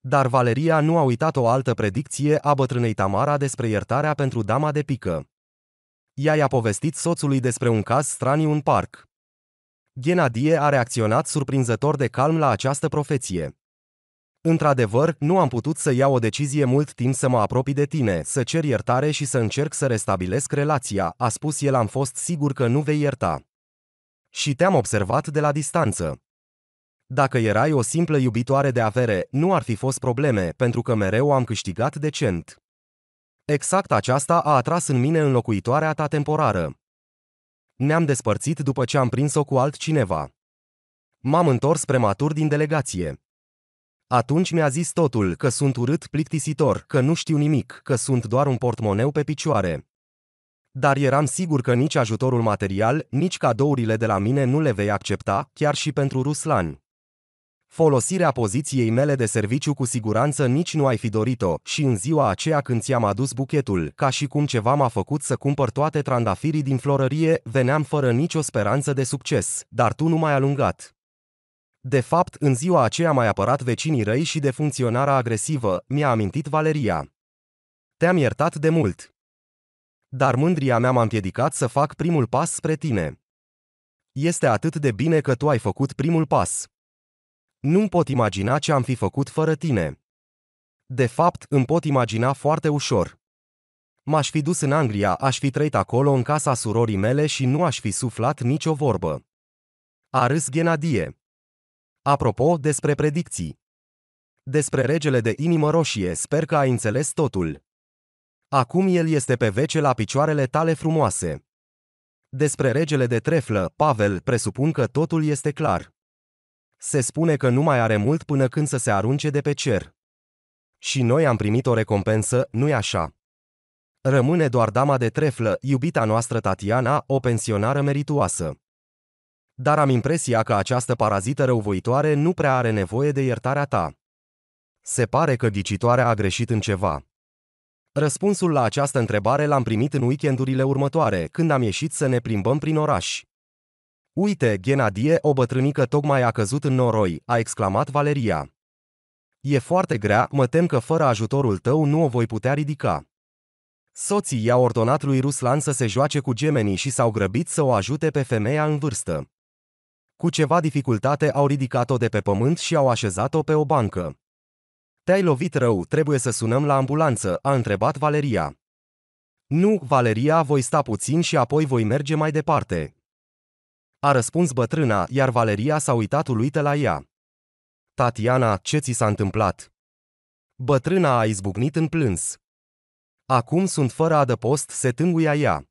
Dar Valeria nu a uitat o altă predicție a bătrânei Tamara despre iertarea pentru dama de pică. Ea i-a povestit soțului despre un caz straniu în parc. Genadie a reacționat surprinzător de calm la această profeție. Într-adevăr, nu am putut să iau o decizie mult timp să mă apropii de tine, să cer iertare și să încerc să restabilesc relația, a spus el am fost sigur că nu vei ierta. Și te-am observat de la distanță. Dacă erai o simplă iubitoare de avere, nu ar fi fost probleme, pentru că mereu am câștigat decent. Exact aceasta a atras în mine înlocuitoarea ta temporară. Ne-am despărțit după ce am prins-o cu altcineva. M-am întors prematur din delegație. Atunci mi-a zis totul, că sunt urât plictisitor, că nu știu nimic, că sunt doar un portmoneu pe picioare. Dar eram sigur că nici ajutorul material, nici cadourile de la mine nu le vei accepta, chiar și pentru Ruslan. Folosirea poziției mele de serviciu cu siguranță nici nu ai fi dorit-o și în ziua aceea când ți-am adus buchetul, ca și cum ceva m-a făcut să cumpăr toate trandafirii din florărie, veneam fără nicio speranță de succes, dar tu nu m-ai alungat. De fapt, în ziua aceea mai apărat vecinii răi și de funcționarea agresivă, mi-a amintit Valeria. Te-am iertat de mult. Dar mândria mea m-a împiedicat să fac primul pas spre tine. Este atât de bine că tu ai făcut primul pas. Nu-mi pot imagina ce am fi făcut fără tine. De fapt, îmi pot imagina foarte ușor. M-aș fi dus în Anglia, aș fi trăit acolo în casa surorii mele și nu aș fi suflat nicio vorbă. A râs Ghenadie. Apropo, despre predicții. Despre regele de inimă roșie, sper că ai înțeles totul. Acum el este pe vece la picioarele tale frumoase. Despre regele de treflă, Pavel, presupun că totul este clar. Se spune că nu mai are mult până când să se arunce de pe cer. Și noi am primit o recompensă, nu-i așa? Rămâne doar dama de treflă, iubita noastră Tatiana, o pensionară merituoasă dar am impresia că această parazită răuvoitoare nu prea are nevoie de iertarea ta. Se pare că dicitoarea a greșit în ceva. Răspunsul la această întrebare l-am primit în weekendurile următoare, când am ieșit să ne plimbăm prin oraș. Uite, Ghenadie, o bătrânică tocmai a căzut în noroi, a exclamat Valeria. E foarte grea, mă tem că fără ajutorul tău nu o voi putea ridica. Soții i-au ordonat lui Ruslan să se joace cu gemenii și s-au grăbit să o ajute pe femeia în vârstă cu ceva dificultate au ridicat-o de pe pământ și au așezat-o pe o bancă. Te-ai lovit rău, trebuie să sunăm la ambulanță, a întrebat Valeria. Nu, Valeria, voi sta puțin și apoi voi merge mai departe. A răspuns bătrâna, iar Valeria s-a uitat uluită la ea. Tatiana, ce ți s-a întâmplat? Bătrâna a izbucnit în plâns. Acum sunt fără adăpost, se tânguia ea.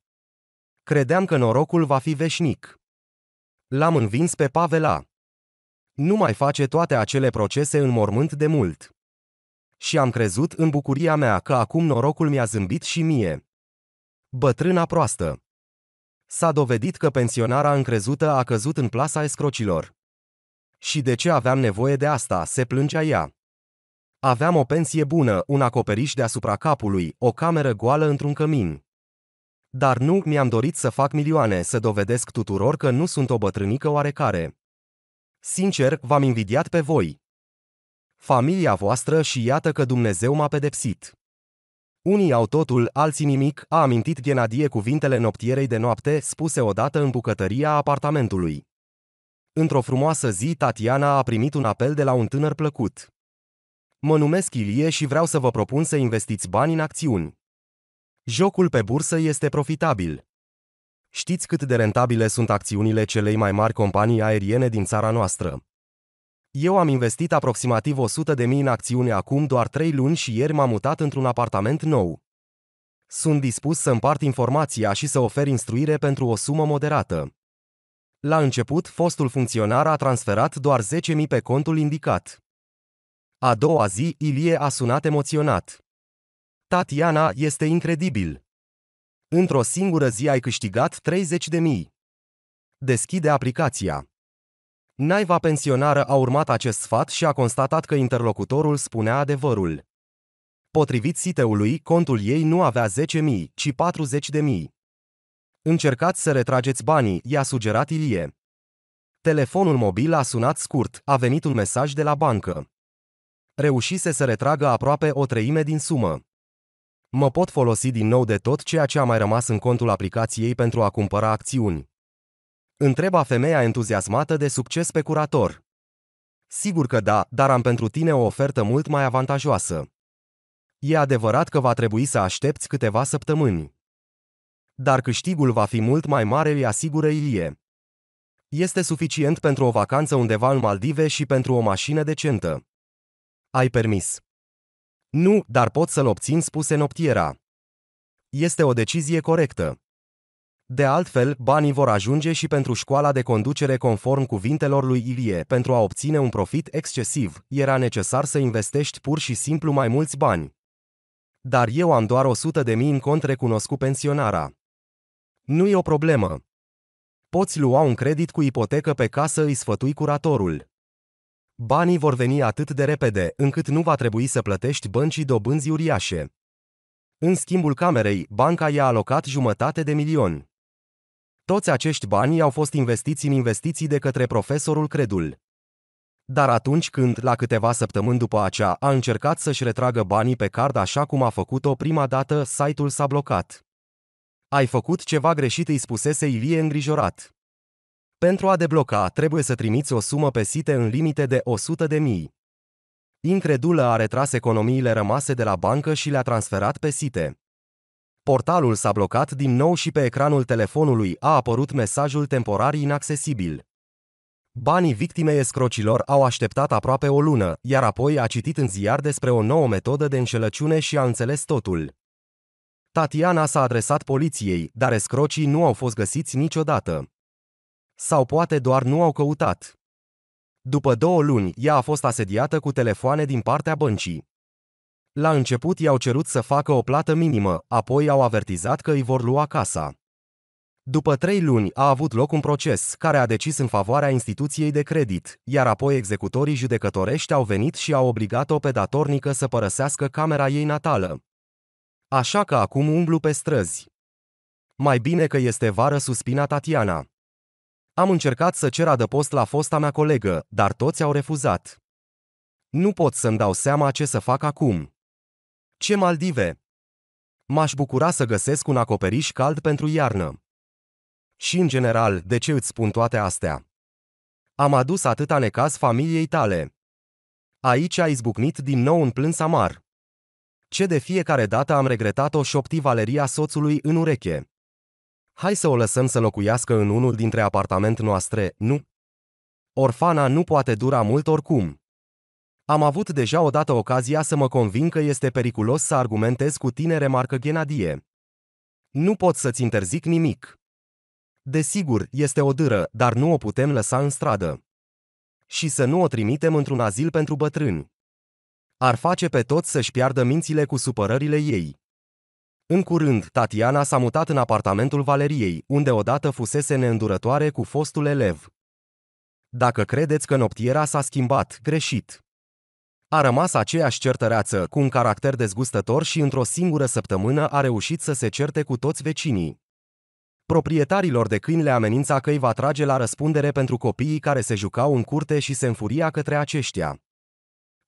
Credeam că norocul va fi veșnic. L-am învins pe Pavela. Nu mai face toate acele procese în mormânt de mult. Și am crezut în bucuria mea că acum norocul mi-a zâmbit și mie. Bătrâna proastă. S-a dovedit că pensionara încrezută a căzut în plasa escrocilor. Și de ce aveam nevoie de asta, se plângea ea. Aveam o pensie bună, un acoperiș deasupra capului, o cameră goală într-un cămin. Dar nu mi-am dorit să fac milioane, să dovedesc tuturor că nu sunt o bătrânică oarecare. Sincer, v-am invidiat pe voi. Familia voastră și iată că Dumnezeu m-a pedepsit. Unii au totul, alții nimic, a amintit Ghenadie cuvintele noptierei de noapte, spuse odată în bucătăria apartamentului. Într-o frumoasă zi, Tatiana a primit un apel de la un tânăr plăcut. Mă numesc Ilie și vreau să vă propun să investiți bani în acțiuni. Jocul pe bursă este profitabil. Știți cât de rentabile sunt acțiunile celei mai mari companii aeriene din țara noastră? Eu am investit aproximativ 100 de mii în acțiune acum doar 3 luni și ieri m-am mutat într-un apartament nou. Sunt dispus să împart informația și să ofer instruire pentru o sumă moderată. La început, fostul funcționar a transferat doar 10.000 pe contul indicat. A doua zi, Ilie a sunat emoționat. Tatiana, este incredibil. Într-o singură zi ai câștigat 30 de mii. Deschide aplicația. Naiva pensionară a urmat acest sfat și a constatat că interlocutorul spunea adevărul. Potrivit siteului, contul ei nu avea 10 mii, ci 40 de mii. Încercați să retrageți banii, i-a sugerat Ilie. Telefonul mobil a sunat scurt, a venit un mesaj de la bancă. Reușise să retragă aproape o treime din sumă. Mă pot folosi din nou de tot ceea ce a mai rămas în contul aplicației pentru a cumpăra acțiuni. Întreba femeia entuziasmată de succes pe curator. Sigur că da, dar am pentru tine o ofertă mult mai avantajoasă. E adevărat că va trebui să aștepți câteva săptămâni. Dar câștigul va fi mult mai mare, îi asigură Ilie. Este suficient pentru o vacanță undeva în Maldive și pentru o mașină decentă. Ai permis. Nu, dar pot să-l obțin spuse noptiera. Este o decizie corectă. De altfel, banii vor ajunge și pentru școala de conducere conform cuvintelor lui Ilie, pentru a obține un profit excesiv, era necesar să investești pur și simplu mai mulți bani. Dar eu am doar 100 de mii în cont recunoscut pensionara. Nu e o problemă. Poți lua un credit cu ipotecă pe casă, îi sfătui curatorul. Banii vor veni atât de repede, încât nu va trebui să plătești băncii dobânzi uriașe. În schimbul camerei, banca i-a alocat jumătate de milion. Toți acești bani au fost investiți în investiții de către profesorul Credul. Dar atunci când, la câteva săptămâni după acea, a încercat să-și retragă banii pe card așa cum a făcut-o prima dată, site-ul s-a blocat. Ai făcut ceva greșit, îi spusese Ilie îngrijorat. Pentru a debloca, trebuie să trimiți o sumă pe site în limite de 100 de mii. Incredulă a retras economiile rămase de la bancă și le-a transferat pe site. Portalul s-a blocat din nou și pe ecranul telefonului a apărut mesajul temporar inaccesibil. Banii victimei escrocilor au așteptat aproape o lună, iar apoi a citit în ziar despre o nouă metodă de înșelăciune și a înțeles totul. Tatiana s-a adresat poliției, dar escrocii nu au fost găsiți niciodată. Sau poate doar nu au căutat. După două luni, ea a fost asediată cu telefoane din partea băncii. La început i-au cerut să facă o plată minimă, apoi au avertizat că îi vor lua casa. După trei luni a avut loc un proces care a decis în favoarea instituției de credit, iar apoi executorii judecătorești au venit și au obligat-o pe datornică să părăsească camera ei natală. Așa că acum umblu pe străzi. Mai bine că este vară, suspina Tatiana. Am încercat să cer adăpost la fosta mea colegă, dar toți au refuzat. Nu pot să-mi dau seama ce să fac acum. Ce Maldive! M-aș bucura să găsesc un acoperiș cald pentru iarnă. Și în general, de ce îți spun toate astea? Am adus atâta necaz familiei tale. Aici a izbucnit din nou un plâns amar. Ce de fiecare dată am regretat-o șopti Valeria soțului în ureche. Hai să o lăsăm să locuiască în unul dintre apartament noastre, nu? Orfana nu poate dura mult oricum. Am avut deja odată ocazia să mă convin că este periculos să argumentez cu tine, remarcă Ghenadie. Nu pot să-ți interzic nimic. Desigur, este o dâră, dar nu o putem lăsa în stradă. Și să nu o trimitem într-un azil pentru bătrâni. Ar face pe toți să-și piardă mințile cu supărările ei. În curând, Tatiana s-a mutat în apartamentul Valeriei, unde odată fusese neîndurătoare cu fostul elev. Dacă credeți că noptiera s-a schimbat, greșit. A rămas aceeași certăreață, cu un caracter dezgustător și într-o singură săptămână a reușit să se certe cu toți vecinii. Proprietarilor de câini le amenința că îi va trage la răspundere pentru copiii care se jucau în curte și se înfuria către aceștia.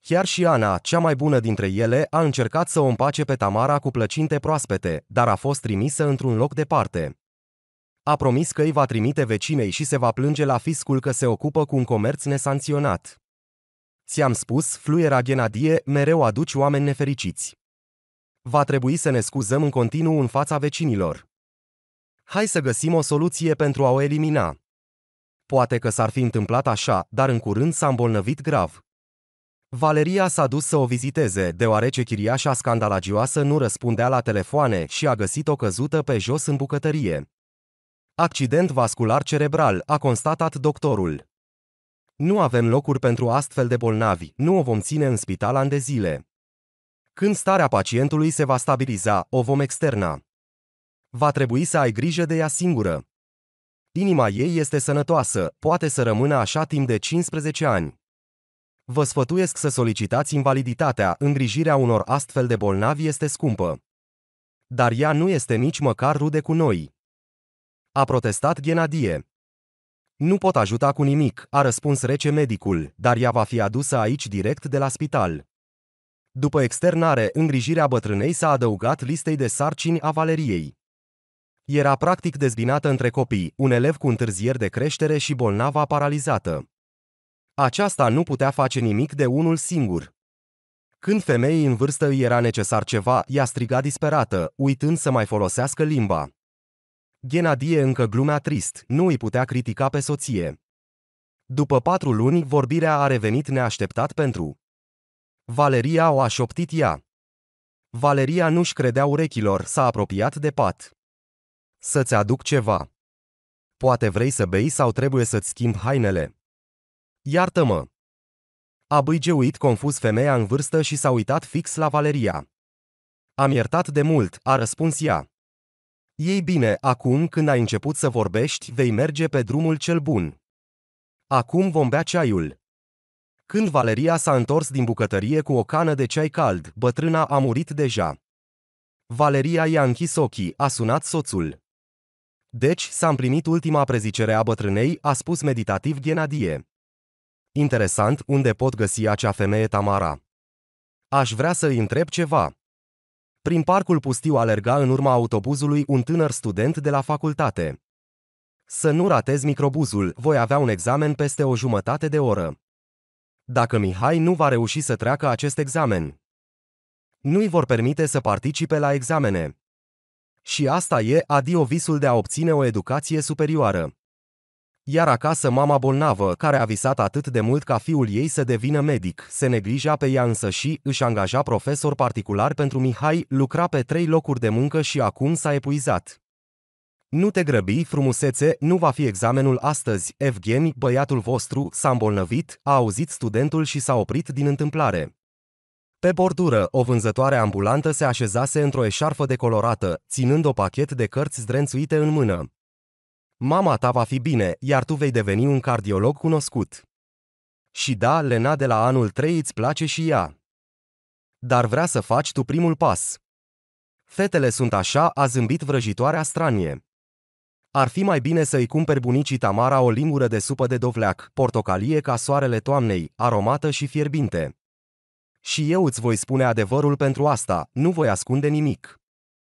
Chiar și Ana, cea mai bună dintre ele, a încercat să o împace pe Tamara cu plăcinte proaspete, dar a fost trimisă într-un loc departe. A promis că îi va trimite vecinei și se va plânge la fiscul că se ocupă cu un comerț nesanționat. Ți-am spus, fluiera Genadie, mereu aduci oameni nefericiți. Va trebui să ne scuzăm în continuu în fața vecinilor. Hai să găsim o soluție pentru a o elimina. Poate că s-ar fi întâmplat așa, dar în curând s-a îmbolnăvit grav. Valeria s-a dus să o viziteze, deoarece chiriașa scandalagioasă nu răspundea la telefoane și a găsit-o căzută pe jos în bucătărie. Accident vascular cerebral, a constatat doctorul. Nu avem locuri pentru astfel de bolnavi, nu o vom ține în spital ani de zile. Când starea pacientului se va stabiliza, o vom externa. Va trebui să ai grijă de ea singură. Inima ei este sănătoasă, poate să rămână așa timp de 15 ani. Vă sfătuiesc să solicitați invaliditatea, îngrijirea unor astfel de bolnavi este scumpă. Dar ea nu este nici măcar rude cu noi. A protestat Ghenadie. Nu pot ajuta cu nimic, a răspuns rece medicul, dar ea va fi adusă aici direct de la spital. După externare, îngrijirea bătrânei s-a adăugat listei de sarcini a Valeriei. Era practic dezbinată între copii, un elev cu întârzieri de creștere și bolnava paralizată. Aceasta nu putea face nimic de unul singur. Când femeii în vârstă îi era necesar ceva, ea striga disperată, uitând să mai folosească limba. Ghenadie încă glumea trist, nu îi putea critica pe soție. După patru luni, vorbirea a revenit neașteptat pentru Valeria o a șoptit ea. Valeria nu-și credea urechilor, s-a apropiat de pat. Să-ți aduc ceva. Poate vrei să bei sau trebuie să-ți schimbi hainele. Iartă-mă! A băigeuit confuz femeia în vârstă și s-a uitat fix la Valeria. Am iertat de mult, a răspuns ea. Ei bine, acum când ai început să vorbești, vei merge pe drumul cel bun. Acum vom bea ceaiul. Când Valeria s-a întors din bucătărie cu o cană de ceai cald, bătrâna a murit deja. Valeria i-a închis ochii, a sunat soțul. Deci s-a primit ultima prezicere a bătrânei, a spus meditativ Ghenadie. Interesant unde pot găsi acea femeie Tamara. Aș vrea să-i întreb ceva. Prin parcul pustiu alerga în urma autobuzului un tânăr student de la facultate. Să nu ratez microbuzul, voi avea un examen peste o jumătate de oră. Dacă Mihai nu va reuși să treacă acest examen, nu-i vor permite să participe la examene. Și asta e adio visul de a obține o educație superioară iar acasă mama bolnavă, care a visat atât de mult ca fiul ei să devină medic, se neglija pe ea însă și își angaja profesor particular pentru Mihai, lucra pe trei locuri de muncă și acum s-a epuizat. Nu te grăbi, frumusețe, nu va fi examenul astăzi, Evgeni, băiatul vostru, s-a îmbolnăvit, a auzit studentul și s-a oprit din întâmplare. Pe bordură, o vânzătoare ambulantă se așezase într-o eșarfă decolorată, ținând o pachet de cărți zdrențuite în mână. Mama ta va fi bine, iar tu vei deveni un cardiolog cunoscut. Și da, Lena de la anul 3 îți place și ea. Dar vrea să faci tu primul pas. Fetele sunt așa, a zâmbit vrăjitoarea stranie. Ar fi mai bine să-i cumperi bunicii Tamara o lingură de supă de dovleac, portocalie ca soarele toamnei, aromată și fierbinte. Și eu îți voi spune adevărul pentru asta, nu voi ascunde nimic.